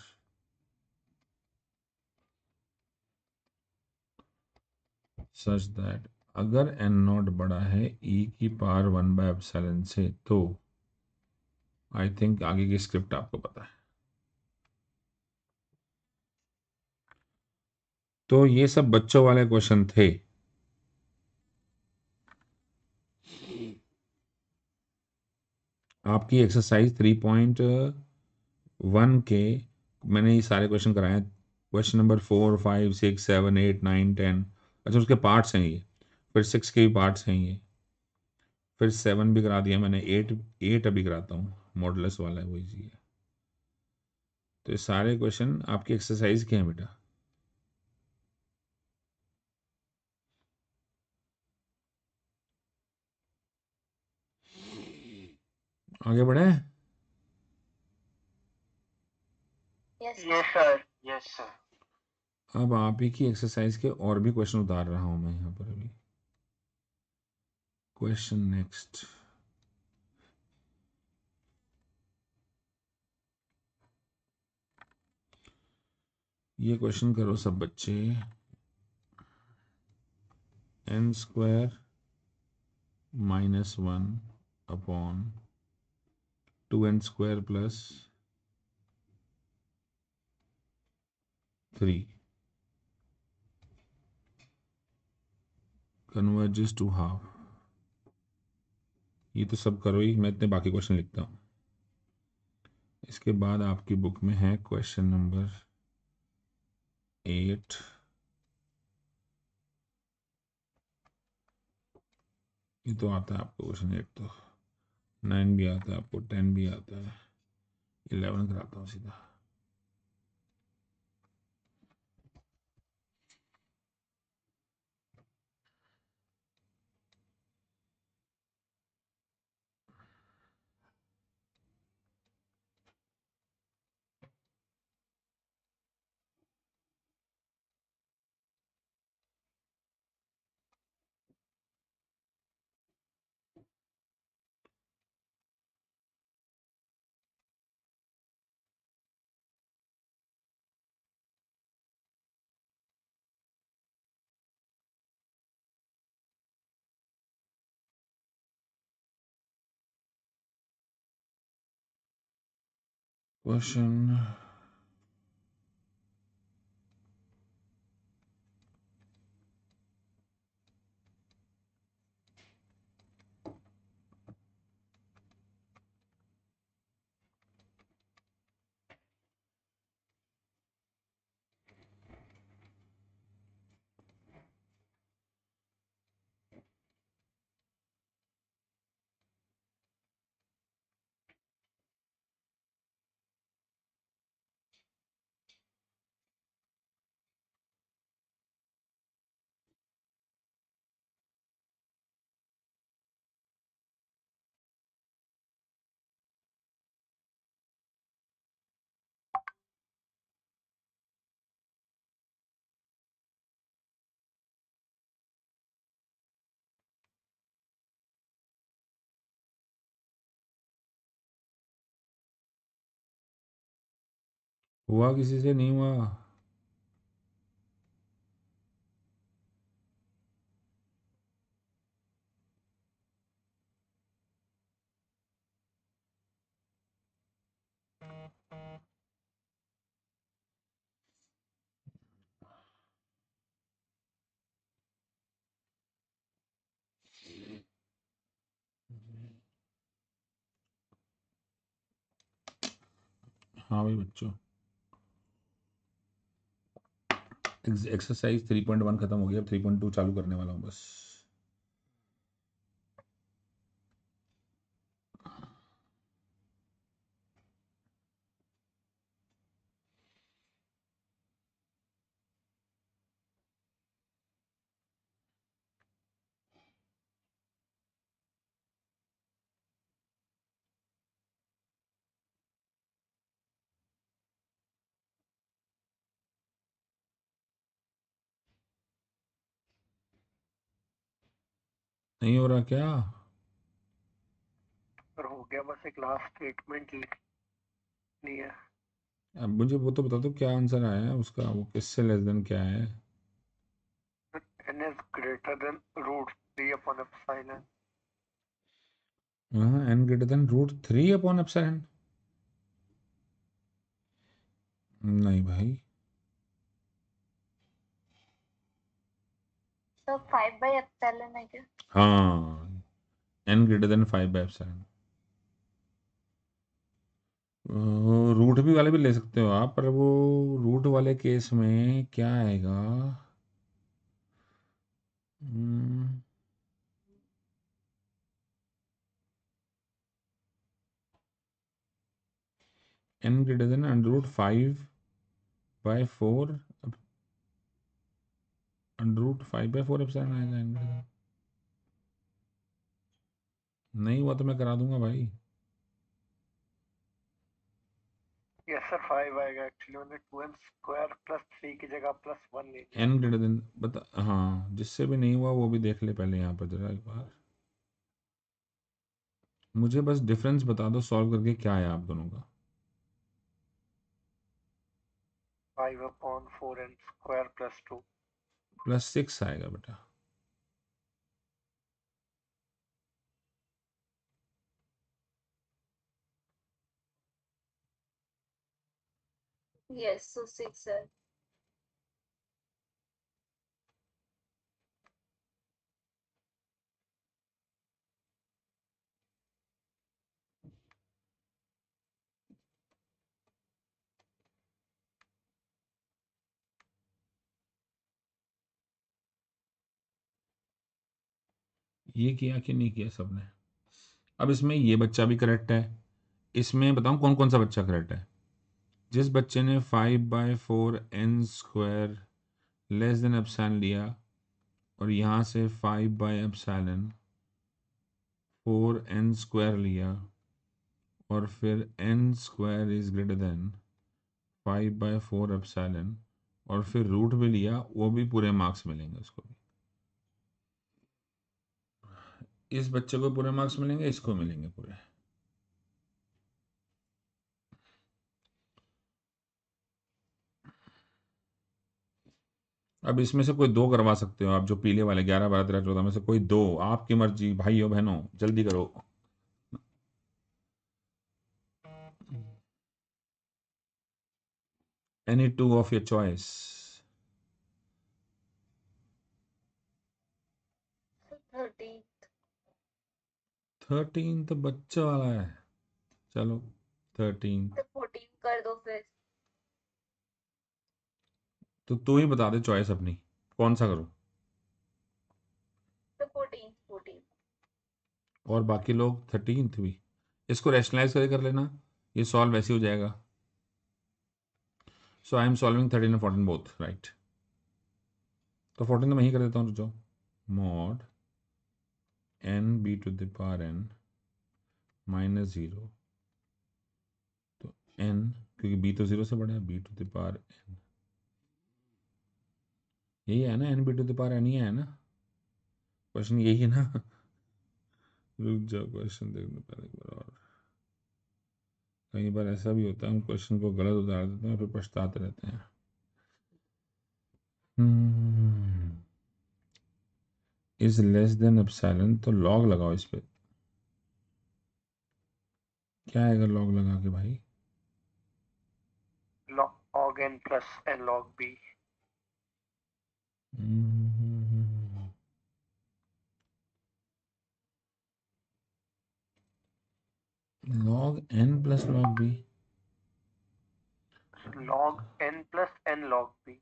such that अगर n naught बड़ा है e e की power one by epsilon से तो आई थिंक आगे की स्क्रिप्ट आपको पता है तो ये सब बच्चों वाले क्वेश्चन थे आपकी एक्सरसाइज थ्री पॉइंट वन के मैंने ये सारे क्वेश्चन कराए question number four five six seven eight nine ten अच्छा उसके पार्ट्स हैं ये फिर सिक्स के भी पार्ट्स हैं ये फिर सेवन भी करा दिया मैंने एट एट अभी कराता हूँ मॉडलस वाला है वही चाहिए तो ये सारे क्वेश्चन आपकी एक्सरसाइज के हैं बेटा आगे बढ़े यस सर यस सर अब आप ही की एक्सरसाइज के और भी क्वेश्चन उतार रहा हूं मैं यहाँ पर अभी question next. ये क्वेश्चन करो सब बच्चे n square minus one upon two n square plus three converges to half ये तो सब करो ही मैं इतने बाकी क्वेश्चन लिखता हूँ इसके बाद आपकी बुक में है क्वेश्चन नंबर एट ये तो आता है आपको क्वेश्चन एट तो नाइन भी आता है आपको टेन भी आता है इलेवन कराता हूँ सीधा Question. हुआ किसी से नहीं हुआ हाँ भाई बच्चों एक्सरसाइज 3.1 खत्म हो गया अब 3.2 चालू करने वाला हूँ बस नहीं हो रहा क्या हो गया बस एक लास्ट स्टेटमेंट लिखनी है अब मुझे वो तो बता दो क्या आंसर आया है उसका वो किससे लेस देन क्या है n is greater than root 3 upon epsilon हाँ n greater than root 3 upon epsilon नहीं भाई हाँ n greater than five by epsilon root भी वाले भी ले सकते हो आप पर वो रूट वाले केस में क्या आएगा n greater than under root five by four under root five by four epsilon आएगा एंगल नहीं हुआ तो मैं करा दूंगा भाई यस सर फाइव आएगा एक्चुअली मैंने two n square plus three की जगह प्लस वन ले एन ग्रेटर देन बता हाँ जिससे भी नहीं हुआ वो भी देख ले पहले यहाँ पर जरा एक बार मुझे बस डिफरेंस बता दो सॉल्व करके क्या है आप दोनों का five upon four n square plus two plus six आएगा बेटा यस सो सिक्स सर ये किया कि नहीं किया सबने अब इसमें ये बच्चा भी करेक्ट है इसमें बताऊँ कौन कौन सा बच्चा करेक्ट है जिस बच्चे ने five by four n square less than सैन लिया और यहाँ से five by n four n square लिया और फिर n square is greater than five by four epsilon और फिर रूट भी लिया वो भी पूरे मार्क्स मिलेंगे उसको भी इस बच्चे को पूरे मार्क्स मिलेंगे इसको मिलेंगे पूरे अब इसमें से कोई दो करवा सकते हो आप जो पीले वाले ग्यारह बारह तेरह चौदह में से कोई दो आपकी मर्जी भाई हो बहनों जल्दी करो any two of your choice thirteen तो बच्चा वाला है चलो थर्टीन तो फोर्टीन कर दो फिर तो तू ही बता दे चॉइस अपनी कौन सा करूं तो फोर्टीन फोर्टीन और बाकी लोग थर्टीन भी इसको रैशनलाइज करके कर लेना ये सॉल्व वैसे हो जाएगा so I am solving thirteen and fourteen both right तो फोर्टीन तो मैं ही कर देता हूँ रुचो mod n b to the power n minus zero तो एन क्योंकि बी तो ज़ीरो से बड़ा है बी टू दावर एन यही है ना n b to the power n ही है ना क्वेश्चन यही है ना रुक जाओ क्वेश्चन देखने पहले एक बार और कई बार ऐसा भी होता है हम क्वेश्चन को गलत उतार देते हैं और फिर पछताते रहते हैं hmm is less than epsilon तो लॉग लगाओ इस पे क्या आएगा लॉग लगा के भाई log n plus n log b log n plus log b log n plus n log b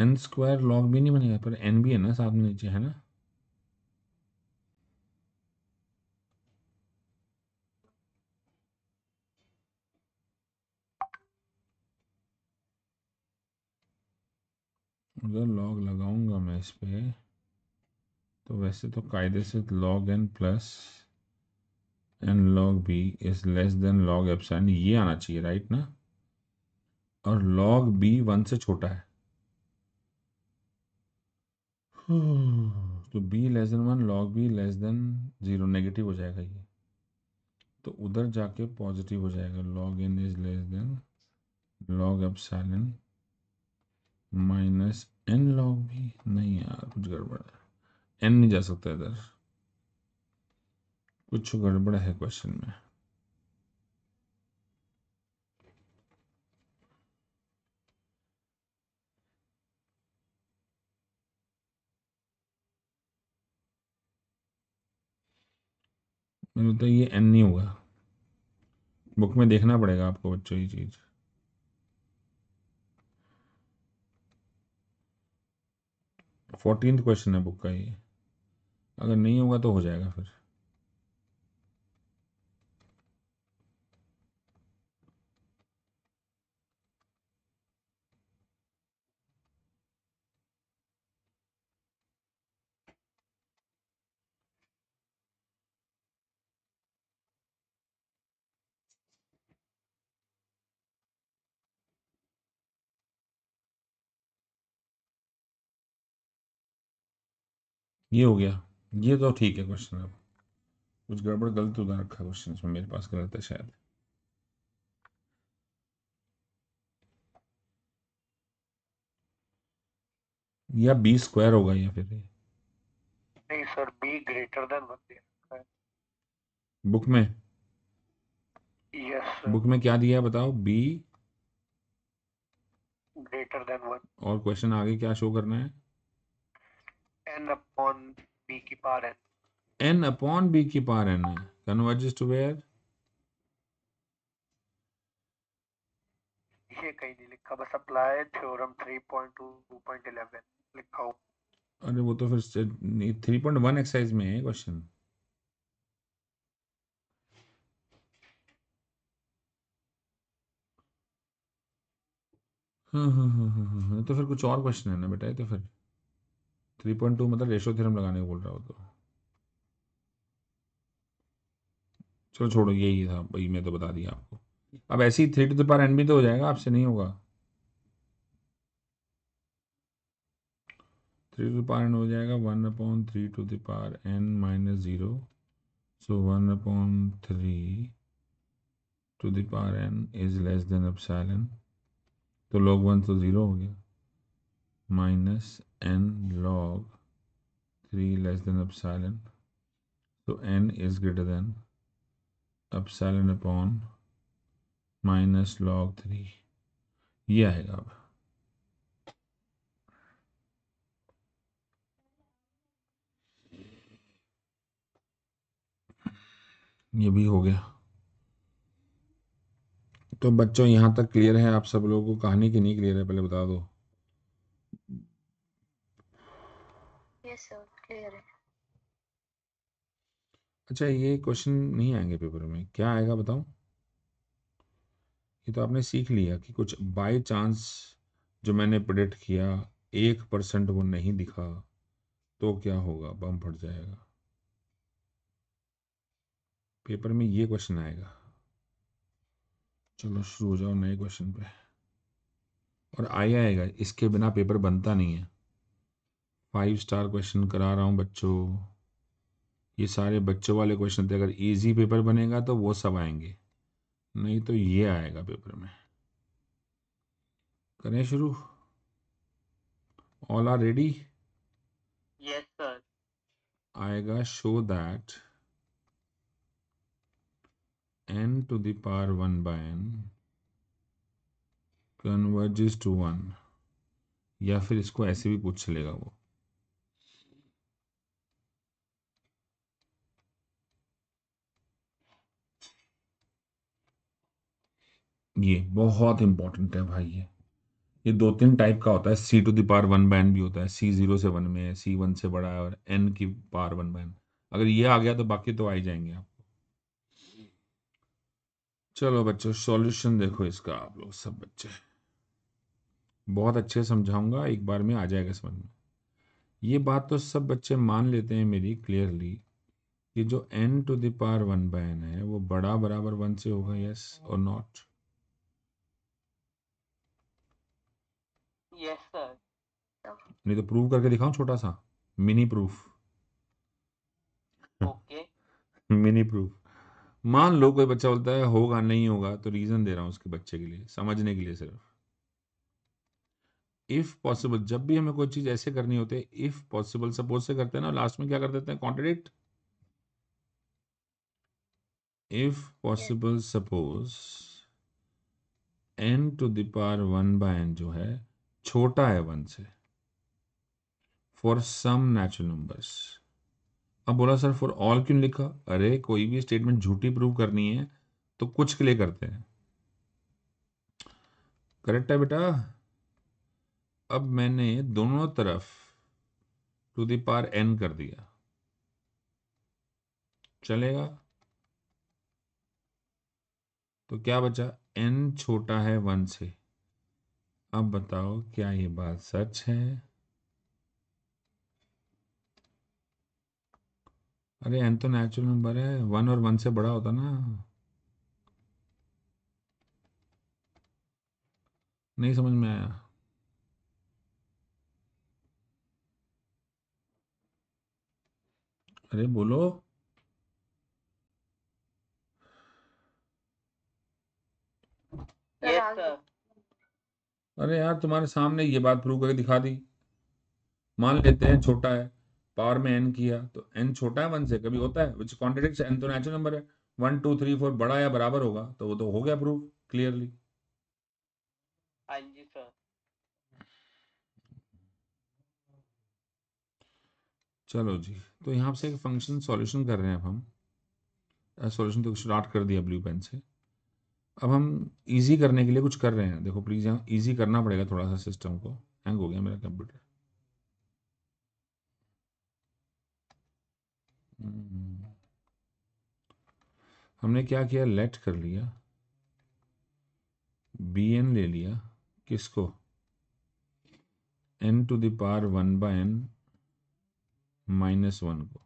n square log भी नहीं बनेगा पर एन भी है ना साथ में नीचे है ना अगर लॉग लगाऊंगा मैं इस पर तो वैसे तो कायदे से log n plus n log b is less than log epsilon ये आना चाहिए राइट ना और लॉग बी वन से छोटा है तो b less than one log b less than zero negative हो जाएगा ये तो उधर जाके पॉजिटिव हो जाएगा log n is less than log epsilon minus n log भी नहीं यार कुछ गड़बड़ है एन नहीं जा सकता इधर कुछ गड़बड़ है क्वेश्चन में मुझे तो ये एन नहीं होगा बुक में देखना पड़ेगा आपको बच्चों ये चीज़ फोर्टीन क्वेश्चन है बुक का ये अगर नहीं होगा तो हो जाएगा फिर ये हो गया ये तो ठीक है क्वेश्चन अब कुछ गड़बड़ गलत तो उधर रखा क्वेश्चन इसमें मेरे पास गलत है शायद या बी स्क्वायर होगा या फिर नहीं sir b greater than one book में यस बुक में क्या दिया है बताओ बी ग्रेटर देन वन और क्वेश्चन आगे क्या शो करना है n upon b ki power n. n upon b ki power n converges to where? ये कहीं नहीं लिखा बस अप्लाई थ्योरम 3.2.11 likha ho अरे वो तो फिर 3.1 एक्सरसाइज में है क्वेश्चन हाँ हाँ हाँ, हाँ हाँ हाँ हाँ तो फिर कुछ और क्वेश्चन है ना बेटा तो फिर थ्री पॉइंट टू मतलब रेशो थ्योरम लगाने को बोल रहा हो तो चलो छोड़ो यही था भाई मैं तो बता दिया आपको अब ऐसे ही थ्री टू दर एन भी तो हो जाएगा आपसे नहीं होगा थ्री टू द एन हो जाएगा one upon three two the n minus zero so one upon three two the n is less than epsilon तो लॉग वन तो ज़ीरो हो गया minus n log 3 less than epsilon so n is greater than epsilon upon minus log three ये आएगा अब ये भी हो गया तो बच्चों यहाँ तक क्लियर है आप सब लोगों को कहानी की नहीं क्लियर है पहले बता दो अच्छा ये क्वेश्चन नहीं आएंगे पेपर में क्या आएगा बताओ ये तो आपने सीख लिया कि कुछ बाय चांस जो मैंने प्रेडिक्ट किया एक परसेंट वो नहीं दिखा तो क्या होगा बम फट जाएगा पेपर में ये क्वेश्चन आएगा चलो शुरू हो जाओ नए क्वेश्चन पे और आया आएगा इसके बिना पेपर बनता नहीं है फाइव स्टार क्वेश्चन करा रहा हूँ बच्चों ये सारे बच्चों वाले क्वेश्चन थे अगर इजी पेपर बनेगा तो वो सब आएंगे नहीं तो ये आएगा पेपर में करें शुरू all are ready yes sir आएगा show that n to the power one by n converges to one या फिर इसको ऐसे भी पूछ लेगा वो ये बहुत इंपॉर्टेंट है भाई ये ये दो तीन टाइप का होता है c to the power one by n भी होता है सी जीरो से वन में है सी वन से बड़ा है और एन की पार वन बैंड अगर ये आ गया तो बाकी तो आ जाएंगे आपको चलो बच्चों सॉल्यूशन देखो इसका आप लोग सब बच्चे बहुत अच्छे समझाऊंगा एक बार में आ जाएगा समझ में ये बात तो सब बच्चे मान लेते हैं मेरी क्लियरली कि जो n to the power one by n है वो बड़ा बराबर वन से होगा यस और नॉट यस सर तो नहीं तो प्रूफ करके दिखाऊं छोटा सा mini proof okay mini proof मान लो कोई बच्चा बोलता है होगा नहीं होगा तो रीजन दे रहा हूं उसके बच्चे के लिए समझने के लिए सिर्फ इफ पॉसिबल जब भी हमें कोई चीज ऐसे करनी होती है इफ पॉसिबल सपोज से करते हैं ना लास्ट में क्या कर देते हैं contradict if possible suppose n to the power one by n जो है छोटा है वन से फॉर सम नेचुरल नंबर्स अब बोला सर फॉर ऑल क्यों लिखा अरे कोई भी स्टेटमेंट झूठी प्रूव करनी है तो कुछ के लिए करते हैं करेक्ट है बेटा अब मैंने दोनों तरफ टू द पार एन कर दिया चलेगा तो क्या बचा एन छोटा है वन से अब बताओ क्या ये बात सच है अरे एन तो नेचुरल नंबर है वन और वन से बड़ा होता ना नहीं समझ में आया अरे बोलो yes, sir. अरे यार तुम्हारे सामने ये बात प्रूव करके दिखा दी मान लेते हैं छोटा है पावर में एन किया तो एन छोटा है वन से कभी होता है विच कॉन्ट्रेडिक्स एन तो नेचुरल नंबर है वन टू थ्री फोर बड़ा या बराबर होगा तो वो तो हो गया प्रूव क्लियरली हाँ चलो जी तो यहाँ से एक फंक्शन सॉल्यूशन कर रहे हैं अब हम सॉल्यूशन तो स्टार्ट कर दिया ब्लू पेन से अब हम इजी करने के लिए कुछ कर रहे हैं देखो प्लीज़ यहाँ ईजी करना पड़ेगा थोड़ा सा सिस्टम को हैंग हो गया मेरा कंप्यूटर हम्म। हमने क्या किया लेट कर लिया बी एन ले लिया किसको n to the power one by n minus one को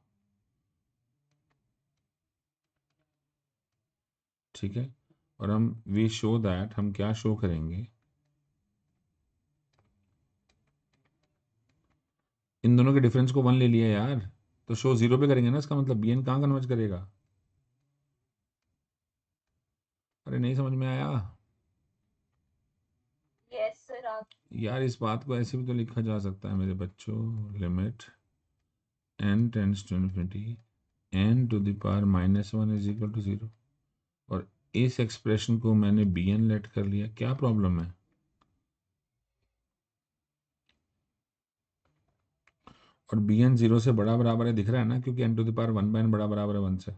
ठीक है और हम वी शो दैट हम क्या शो करेंगे इन दोनों के डिफरेंस को वन ले लिया यार तो शो जीरो पे करेंगे ना इसका मतलब बी एन कहाँ कन्वर्ज करेगा अरे नहीं समझ में आया yes, sir, यार इस बात को ऐसे भी तो लिखा जा सकता है मेरे बच्चों limit n tends to infinity n to the power minus one is equal to zero और इस एक्सप्रेशन को मैंने बी एन लेट कर लिया क्या प्रॉब्लम है और बी एन जीरो से बड़ा बराबर है दिख रहा है ना क्योंकि n to the power one by बड़ा बराबर है वन से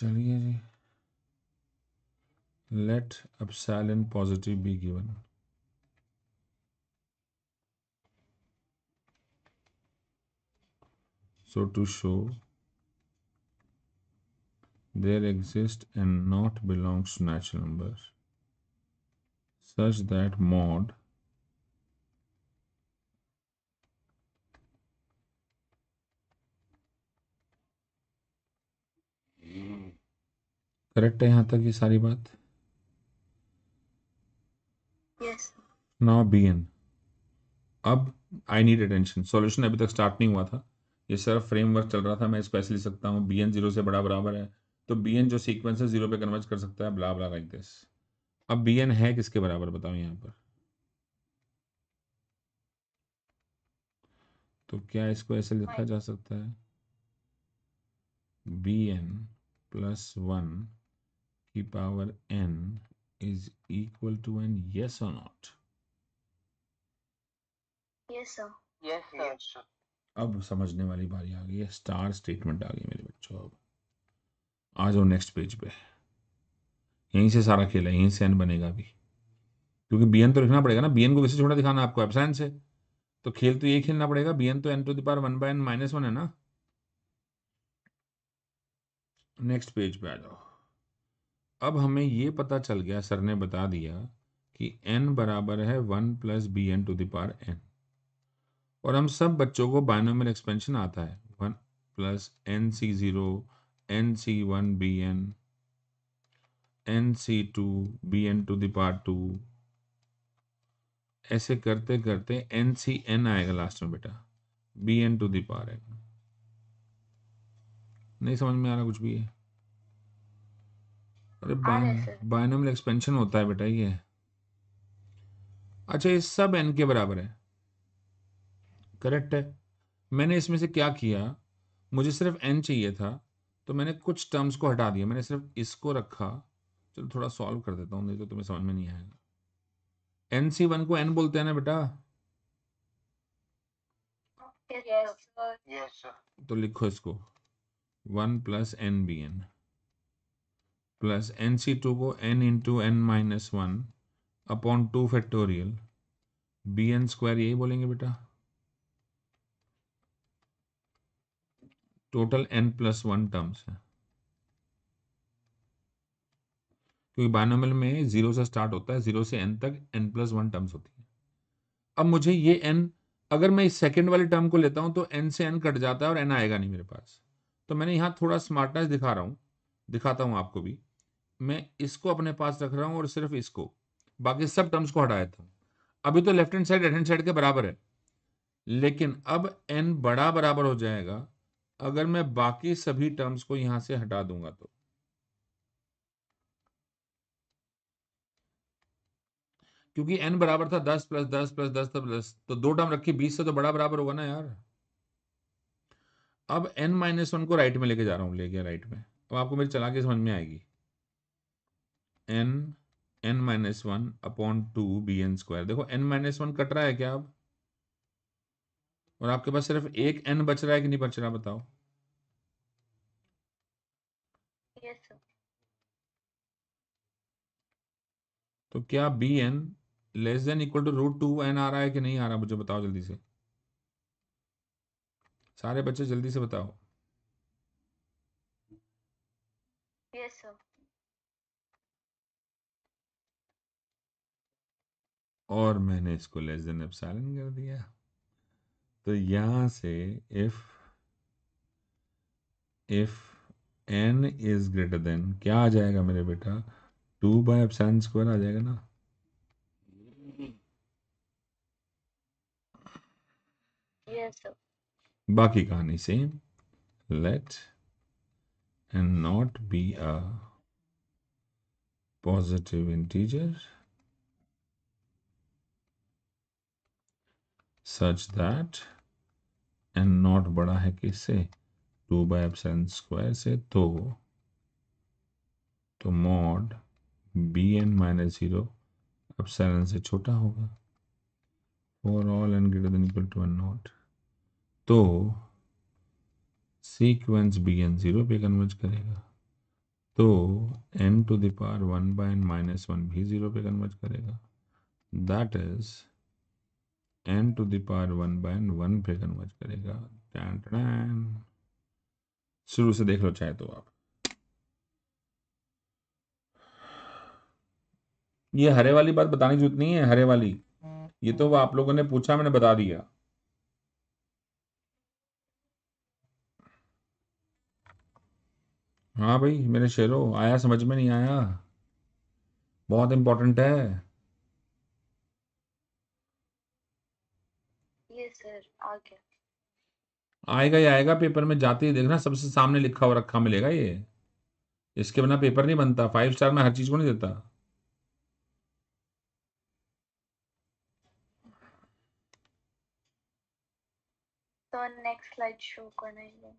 चलिए जी let epsilon positive be given So to show there exist and not belongs to natural number such that mod correct है यहां तक ये सारी बात नाउ बी एन अब आई नीड अटेंशन सॉल्यूशन अभी तक स्टार्ट नहीं हुआ था ये सर फ्रेमवर्क चल रहा था मैं इसको ऐसे लिख सकता हूँ बी एन जीरो से बड़ा बराबर है तो बी एन जो सीक्वेंस है जीरो पे कन्वर्ज कर सकता है ब्ला ब्ला लाइक दिस अब बी एन है किसके बराबर बताओ यहाँ पर तो क्या इसको ऐसे लिखा जा सकता है बी एन प्लस वन की power n is equal to n yes और not yes sir yes sir अब समझने वाली बारी आ गई है स्टार स्टेटमेंट आ गई मेरे बच्चों अब आ जाओ नेक्स्ट पेज पे यहीं से सारा खेल है यहीं से एन बनेगा भी क्योंकि बी एन तो लिखना पड़ेगा ना बी एन को वैसे छोड़ा दिखाना आपको एबसेंट से तो खेल तो यही खेलना पड़ेगा बी एन तो n to the power one by n minus one है ना नेक्स्ट पेज पे आ जाओ अब हमें ये पता चल गया सर ने बता दिया कि एन बराबर है one plus b n to the n और हम सब बच्चों को बायनोमियल एक्सपेंशन आता है one plus n c zero n c one b n n c two b n to the two ऐसे करते करते एन सी एन आएगा लास्ट में बेटा b n to the n नहीं समझ में आ रहा कुछ भी है अरे बायनोमियल एक्सपेंशन होता है बेटा ये अच्छा ये सब एन के बराबर है करेक्ट है मैंने इसमें से क्या किया मुझे सिर्फ एन चाहिए था तो मैंने कुछ टर्म्स को हटा दिया मैंने सिर्फ इसको रखा चलो थोड़ा सॉल्व कर देता हूँ नहीं तो तुम्हें समझ में नहीं आएगा एन सी वन को एन बोलते हैं ना बेटा तो लिखो इसको one plus n b n plus n c two को n into n minus one upon two factorial b n square यही बोलेंगे बेटा total n plus one terms है क्योंकि बायनोमल में जीरो से स्टार्ट होता है जीरो से एन तक एन प्लस वन टर्म्स होती है अब मुझे ये एन अगर मैं इस सेकेंड वाले टर्म को लेता हूं तो एन से एन कट जाता है और एन आएगा नहीं मेरे पास तो मैंने यहां थोड़ा स्मार्टनेस दिखा रहा हूं दिखाता हूं आपको भी मैं इसको अपने पास रख रहा हूं और सिर्फ इसको बाकी सब टर्म्स को हटा देता हूं अभी तो left hand side right hand side के बराबर है लेकिन अब एन बड़ा बराबर हो जाएगा अगर मैं बाकी सभी टर्म्स को यहां से हटा दूंगा तो क्योंकि एन बराबर था दस प्लस दस प्लस दस प्लस तो दो टर्म रखी बीस से तो बड़ा बराबर होगा ना यार अब एन माइनस वन को राइट में लेके जा रहा हूं ले गया राइट में अब आपको मेरी चला के समझ में आएगी n n minus one upon two b n square देखो एन माइनस वन कट रहा है क्या अब और आपके पास सिर्फ एक एन बच रहा है कि नहीं बच रहा बताओ yes, तो क्या b n less than equal to root two n आ रहा है कि नहीं आ रहा मुझे बताओ जल्दी से सारे बच्चे जल्दी से बताओ yes, और मैंने इसको लेस देन एप्सिलॉन कर दिया तो यहाँ से if if n is greater than क्या आ जाएगा मेरे बेटा टू बाय एप्सन स्क्वायर आ जाएगा ना yes, बाकी कहानी same let n naught be a positive integer such that n naught बड़ा है किससे टू बाई एप्सन स्क्वायर से तो तो mod b n minus zero epsilon से छोटा होगा for all n greater than equal to n naught तो सीक्वेंस बी एन जीरो पे कन्वर्ज करेगा तो n to the power one by n minus one भी जीरो पे कन्वर्ज करेगा that is then to the power one by one पे convert करेगा then then शुरू से देख लो चाहे तो आप ये हरे वाली बात बताने की जरूरत नहीं है हरे वाली ये तो आप लोगों ने पूछा मैंने बता दिया हाँ भाई मेरे शेरों आया समझ में नहीं आया बहुत इंपॉर्टेंट है आ गया आएगा या आएगा पेपर में जाते ही देखना सबसे सामने लिखा हुआ रखा मिलेगा ये इसके बिना पेपर नहीं बनता फाइव स्टार में हर चीज को नहीं देता तो नेक्स्ट स्लाइड शो करना है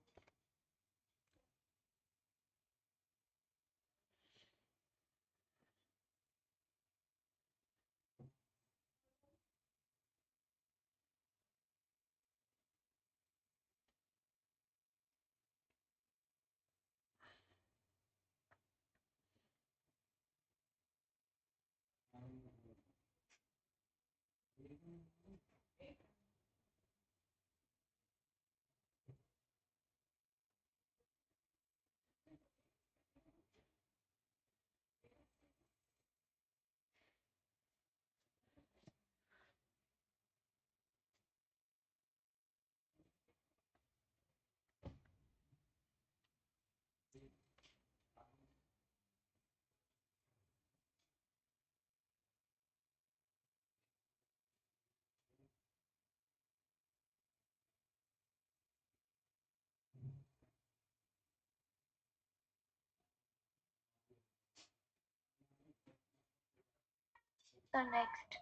the next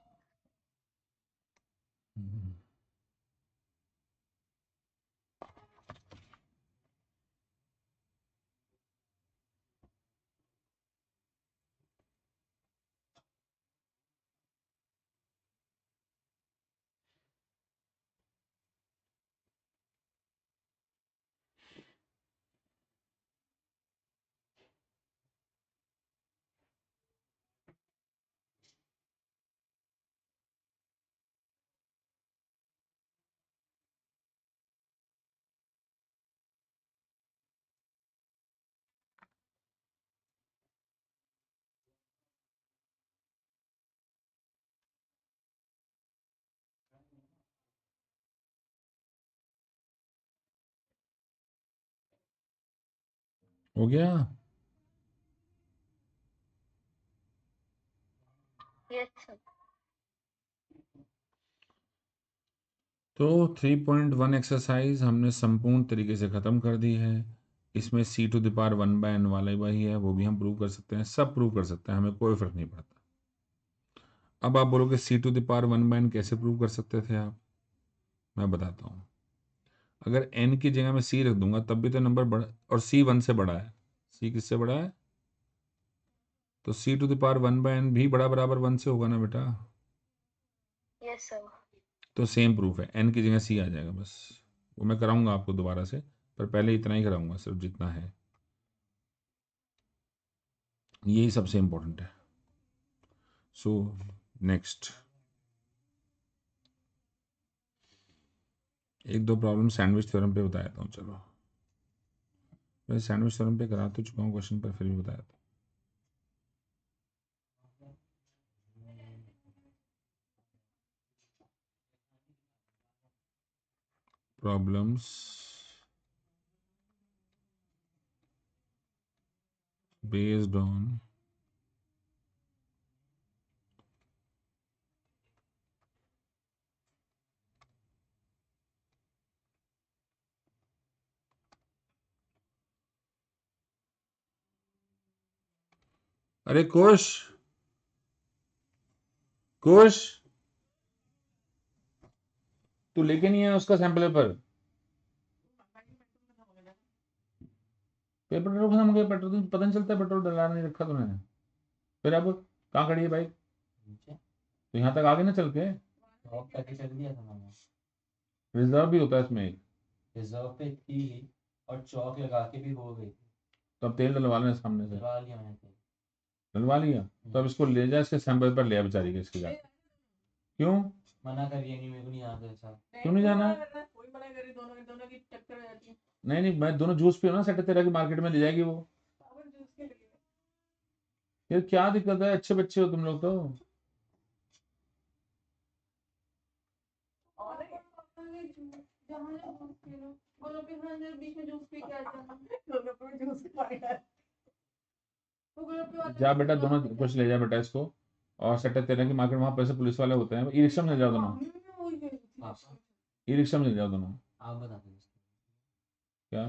हो गया yes, तो 3.1 एक्सरसाइज हमने संपूर्ण तरीके से ख़त्म कर दी है इसमें c to the power one by n वाला वही है वो भी हम प्रूव कर सकते हैं सब प्रूव कर सकते हैं हमें कोई फ़र्क नहीं पड़ता अब आप बोलोगे c to the power one by n कैसे प्रूव कर सकते थे आप मैं बताता हूँ अगर एन की जगह में सी रख दूंगा तब भी तो नंबर बड़ा और सी वन से बड़ा है सी किससे बड़ा है तो c to the power one by n भी बड़ा बराबर वन से होगा ना बेटा yes, तो सेम प्रूफ है एन की जगह सी आ जाएगा बस वो मैं कराऊंगा आपको दोबारा से पर पहले इतना ही कराऊंगा सिर्फ जितना है यही सबसे इम्पोर्टेंट है सो नेक्स्ट एक दो प्रॉब्लम सैंडविच थ्योरम पे बताया हूँ चलो मैं सैंडविच थ्योरम पे करा तो चुका हूँ क्वेश्चन पर फिर भी बताया था प्रॉब्लम्स बेस्ड ऑन अरे कोश कोश तू लेके नहीं है उसका सैंपल पेपर पेपर पेट्रोल खत्म हो गया पेट्रोल तो पता नहीं चलता पेट्रोल डला नहीं रखा तुमने फिर अब कहाँ खड़ी है बाइक तो यहाँ तक आगे ना चल के रिजर्व भी होता है इसमें एक रिजर्व पे थी और चौक लगा के भी हो गई तो अब तेल डलवा लेना सामने से डलवा लिया मैंने बनवा लिया तो अब इसको ले जाए इसके सैंपल पर ले आ बेचारी के इसकी जाके क्यों मना कर दिया नहीं मेरे को नहीं आता ऐसा क्यों नहीं जाना कोई मना कर रही दोनों के दोनों की टक्कर हो जाती है नहीं नहीं मैं दोनों जूस पियो ना सेट तेरा की मार्केट में ले जाएगी वो ये क्या दिक्कत है अच्छे बच्चे हो तुम लोग तो हाँ, बीच में जूस पी के आ जाना (laughs) दोनों को जूस पानी जा बेटा दोनों कुछ ले जा बेटा इसको और सेटर तेरह की मार्केट वहां पैसे पुलिस वाले होते हैं ई रिक्शा में ले जाओ दोनों ई रिक्शा में ले जाओ दोनों क्या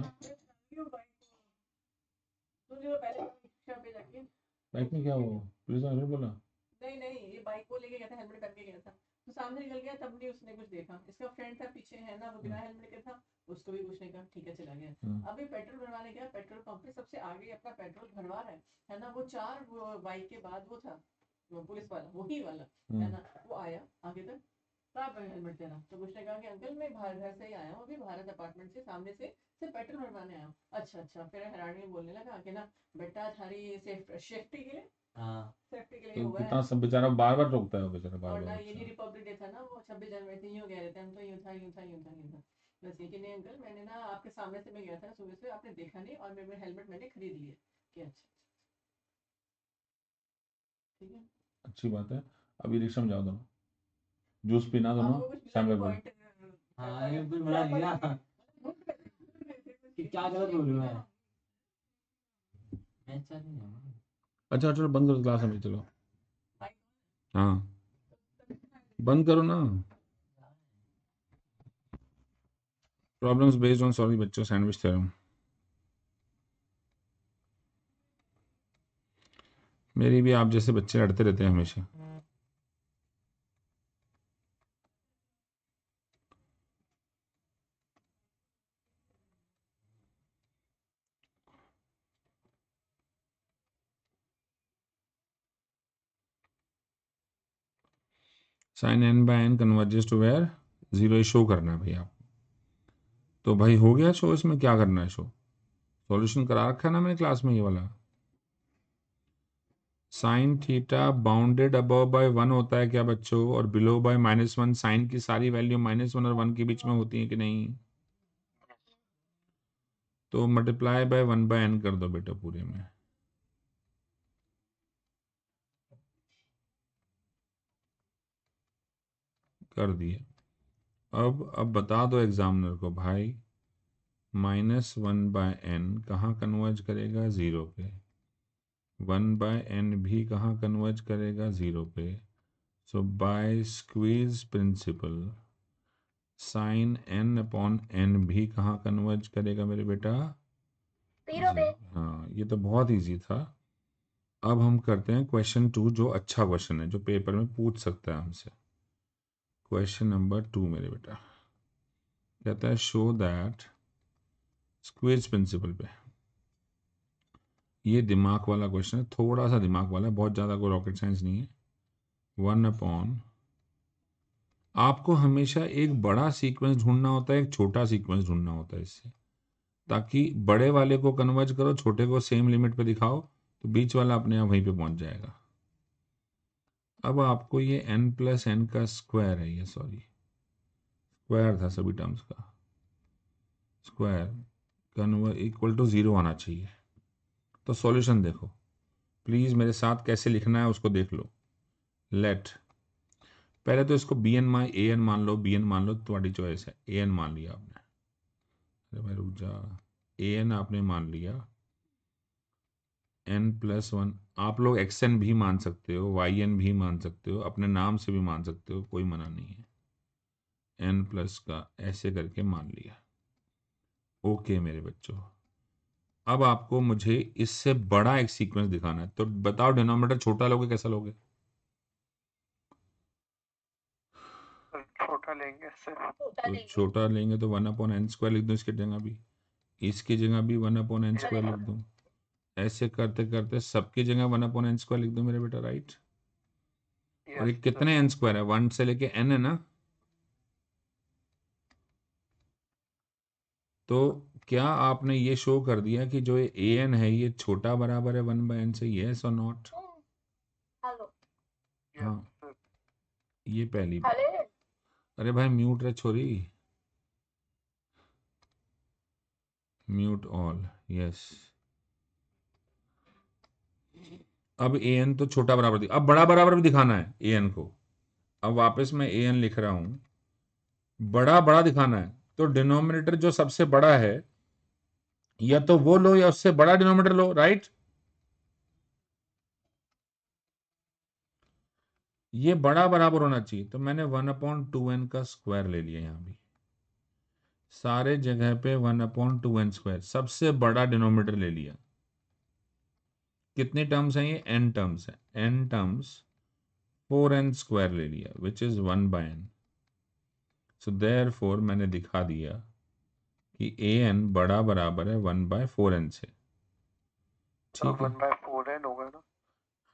बाइक में क्या हुआ पुलिस वाले बोला नहीं नहीं ये बाइक को लेके गया था हेलमेट टंग के गया था तो सामने निकल गया तब भी उसने कुछ देखा इसका फ्रेंड था पीछे है ना वो बिना हेलमेट हम्म। के था उसको भी पूछने का ठीक है चला गया हम्म। अभी पेट्रोल भरवाने गया पेट्रोल पंप पे सबसे आगे अपना पेट्रोल भरवा रहा है है ना वो चार बाइक के बाद वो था पुलिस वाला वही वाला है हम्म। ना वो आया आगे तक आप हेलमेट देना तो उसने कहा कि अंकल मैं भारत घर से ही आया हूँ अभी भारत अपार्टमेंट से सामने से सिर्फ पेट्रोल भरवाने आया हूँ अच्छा अच्छा फिर हैरानी बोलने लगा कि ना बेटा थारी सेफ्टी के लिए हाँ। तो कितना सब बेचारा बार बार रोकता है बेचारा बार बार ये रिपब्लिक डे था ना वो छब्बीस जनवरी से यूँ कह रहे थे हम तो यूं था यूं था यूं था यूं था बस ये कि नहीं अंकल मैंने ना आपके सामने से मैं गया था सुबह से आपने देखा नहीं और मेरे हेलमेट मैंने खरीद लिए कि अच्छा, अच्छा, अच्छा। ठीक है अच्छी बात है अभी रिक्शा में जाओ दोनों जूस पीना दोनों शाम में हां ये कुछ बड़ा दिया कि क्या गलत बोल रहा है (laughs) मैं चाह अच्छा नहीं अच्छा चलो बंद करो क्लास अभी चलो हाँ बंद करो ना प्रॉब्लम्स बेस्ड ऑन सॉरी बच्चों सैंडविच थ्योरम मेरी भी आप जैसे बच्चे लड़ते रहते हैं हमेशा sine n by n converges to where zero show करना है भाई आपको तो भाई हो गया शो इसमें क्या करना है शो सॉल्यूशन करा रखा है ना मैंने क्लास में ये वाला sine theta bounded above by one होता है क्या बच्चों और below by minus one sine की सारी वैल्यू माइनस वन और वन के बीच में होती है कि नहीं तो multiply by one by n कर दो बेटा पूरे में कर दिया अब अब बता दो एग्ज़ामिनर को भाई माइनस वन बाय एन कहाँ कन्वर्ज करेगा ज़ीरो पे वन बाय एन भी कहाँ कन्वर्ज करेगा ज़ीरो पे so by squeeze principle sine n upon n भी कहाँ कन्वर्ज करेगा मेरे बेटा जीरो पे हाँ ये तो बहुत इजी था अब हम करते हैं क्वेश्चन टू जो अच्छा क्वेश्चन है जो पेपर में पूछ सकता है हमसे क्वेश्चन नंबर टू मेरे बेटा कहता है शो दैट स्क्वेज प्रिंसिपल पे ये दिमाग वाला क्वेश्चन है थोड़ा सा दिमाग वाला है बहुत ज़्यादा कोई रॉकेट साइंस नहीं है वन अपॉन आपको हमेशा एक बड़ा सीक्वेंस ढूंढना होता है एक छोटा सीक्वेंस ढूंढना होता है इससे ताकि बड़े वाले को कन्वर्ज करो छोटे को सेम लिमिट पे दिखाओ तो बीच वाला अपने आप वहीं पे पहुंच जाएगा अब आपको ये एन प्लस एन का स्क्वायर है ये सॉरी स्क्वायर था सभी टर्म्स का square converge equal to zero आना चाहिए तो सॉल्यूशन देखो प्लीज़ मेरे साथ कैसे लिखना है उसको देख लो लेट पहले तो इसको बी एन मा ए एन मान लो बी एन मान लो तुम्हारी चॉइस है ए एन मान लिया आपने अरे भाई रुक जा ए एन आपने मान लिया एन प्लस वन आप लोग एक्स एन भी मान सकते हो वाई एन भी मान सकते हो अपने नाम से भी मान सकते हो कोई मना नहीं है एन प्लस का ऐसे करके मान लिया ओके मेरे बच्चों अब आपको मुझे इससे बड़ा एक सीक्वेंस दिखाना है तो बताओ डिनोमीटर छोटा लोगे कैसा लोगे छोटा लेंगे तो छोटा लेंगे तो वन अपॉन एन स्क्वायर लिख दो इसकी जगह भी इसकी जगह भी वन अपॉन एन स्क्वायर लिख दूँ ऐसे करते करते सबकी जगह वन अपॉन एन स्क्वायर लिख दो मेरे बेटा राइट और ये कितने एन स्क्वायर है वन से लेके एन है ना तो क्या आपने ये शो कर दिया कि जो ये ए एन है ये छोटा बराबर है वन बाय एन से यस और नॉट हाँ ये पहली बार अरे भाई म्यूट रे छोरी म्यूट ऑल यस yes. अब ए एन तो छोटा बराबर दिख अब बड़ा बराबर भी दिखाना है ए एन को अब वापस मैं ए एन लिख रहा हूं बड़ा बड़ा दिखाना है तो डिनोमिनेटर जो सबसे बड़ा है या तो वो लो या उससे बड़ा डिनोमिनेटर लो राइट ये बड़ा बराबर होना चाहिए तो मैंने वन अपॉइंट टू एन का स्क्वायर ले लिया यहां भी सारे जगह पे one upon two n square सबसे बड़ा डिनोमीटर ले लिया कितने टर्म्स हैं ये एन टर्म्स हैं n terms four n square ले लिया which is one by n so therefore मैंने दिखा दिया कि ए एन बड़ा बराबर है वन बाय फोर एन से हाँ, ठीक है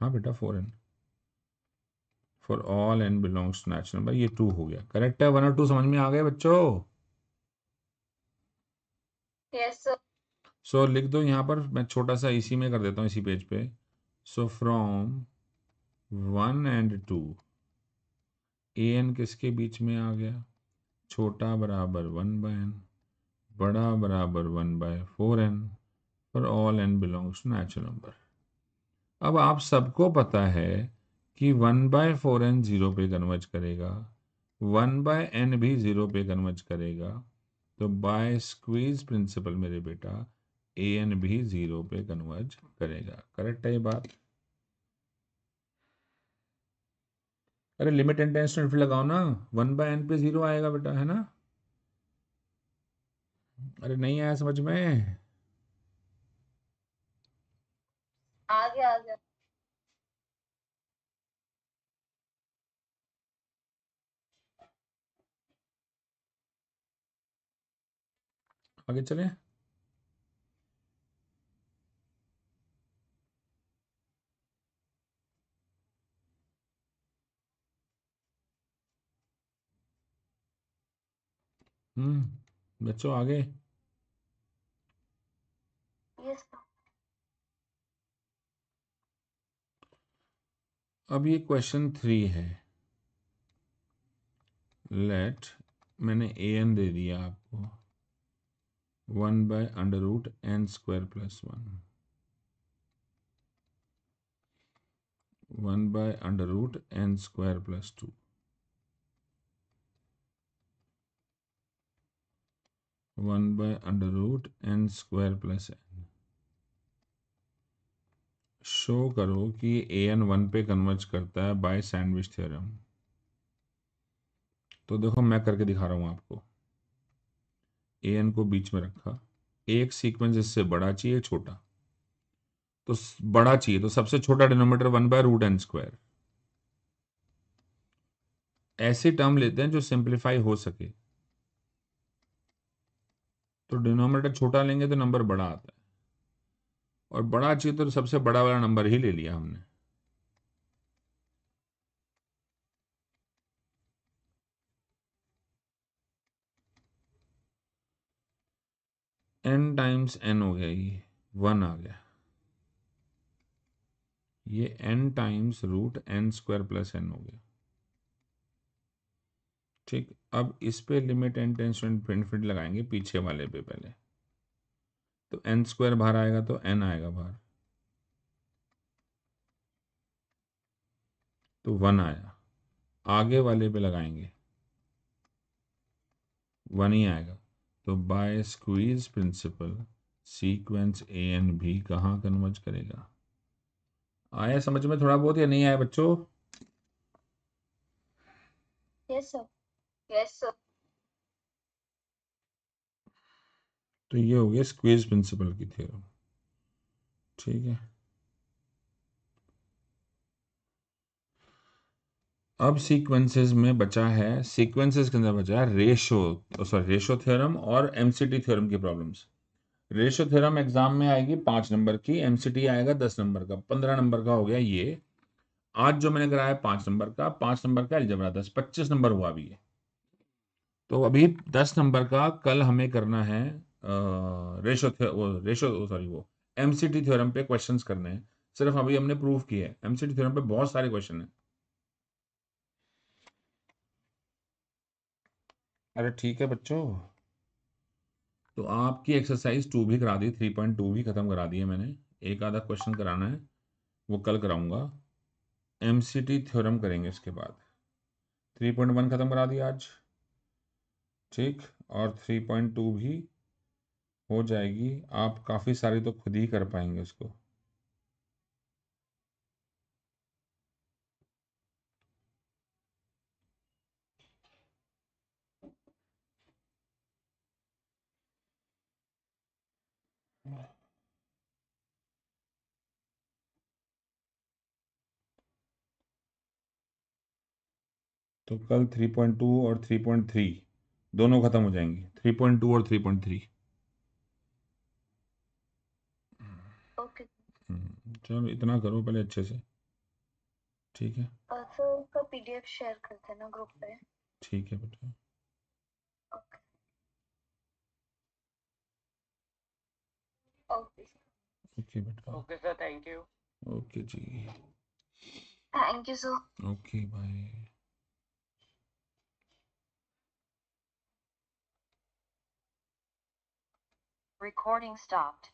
हाँ बेटा four n for all n belongs to natural number ये टू हो गया करेक्ट है वन और टू समझ में आ गए बच्चों yes yes, sir. So so, लिख दो यहाँ पर मैं छोटा सा इसी में कर देता हूँ इसी पेज पे so from one and two a n किसके बीच में आ गया छोटा बराबर वन बाय एन बड़ा बराबर one by four n for all n belongs to natural number अब आप सबको पता है कि one by four n zero पे कन्वर्ज करेगा वन बाय एन भी ज़ीरो पे कन्वर्ज करेगा तो बाय स्क्वीज प्रिंसिपल मेरे बेटा ए एन भी जीरो पे कन्वर्ज करेगा करेक्ट है ये बात अरे लिमिट एंड टेंस लगाओ ना वन बाय एन पे जीरो आएगा बेटा है ना अरे नहीं आया समझ में आ गया आ गया आगे चले हम्म बच्चों आगे अब ये क्वेश्चन थ्री है लेट मैंने ए एन दे दिया आपको one by under root n square plus one one by under root n square plus two one by under root n square plus n show करो कि ए एन वन पे converge करता है bye sandwich theorem तो देखो मैं करके दिखा रहा हूं आपको ए एन को बीच में रखा एक सीक्वेंस इससे बड़ा चाहिए छोटा तो बड़ा चाहिए तो सबसे छोटा denominator one by root n square ऐसे टर्म लेते हैं जो सिंप्लीफाई हो सके तो डिनोमिनेटर छोटा लेंगे तो नंबर बड़ा आता है और बड़ा चाहिए तो सबसे बड़ा वाला नंबर ही ले लिया हमने एन टाइम्स एन हो गया ये वन आ गया ये n times root n square plus n हो गया ठीक अब इस पे लिमिट एंड टेन स्टूडेंट बेनिफिट लगाएंगे पीछे वाले पे पहले तो एन स्क्वायर बाहर आएगा तो एन आएगा बाहर तो वन आया आगे वाले पे लगाएंगे वन ही आएगा तो by squeeze principle sequence a and b कहाँ कन्वर्ज करेगा आया समझ में थोड़ा बहुत या नहीं आया बच्चों yes, sir. यस सर तो ये हो गया स्क्वीज प्रिंसिपल की थ्योरम ठीक है अब सीक्वेंसेस में बचा है सीक्वेंसेस के अंदर बचा है रेशो सॉरी रेशो थ्योरम और एमसीटी थ्योरम की प्रॉब्लम्स रेशो थ्योरम एग्जाम में आएगी पांच नंबर की एमसीटी आएगा दस नंबर का पंद्रह नंबर का हो गया ये आज जो मैंने कराया पांच नंबर का पांच नंबर का एल्जबरा दस पच्चीस नंबर हुआ भी है तो अभी दस नंबर का कल हमें करना है रेशो वो रेशो सॉरी वो एम सी टी थ्योरम पे क्वेश्चंस करने हैं सिर्फ अभी हमने प्रूव किए हैं एम सी टी थ्योरम पे बहुत सारे क्वेश्चन हैं अरे ठीक है बच्चों तो आपकी एक्सरसाइज टू भी करा दी थ्री पॉइंट टू भी ख़त्म करा दी है मैंने एक आधा क्वेश्चन कराना है वो कल कराऊंगा एम सी टी थ्योरम करेंगे उसके बाद थ्री पॉइंट वन ख़त्म करा दिया आज ठीक और थ्री पॉइंट टू भी हो जाएगी आप काफ़ी सारी तो खुद ही कर पाएंगे उसको तो कल 3.2 और 3.3 दोनों खत्म हो जाएंगे थ्री पॉइंट टू और थ्री पॉइंट थ्री चलो इतना करो पहले अच्छे से ठीक है पीडीएफ शेयर कर देना ग्रुप पे ठीक है बेटा ओके बेटा okay sir thank you okay ji thank you sir okay bye Recording stopped.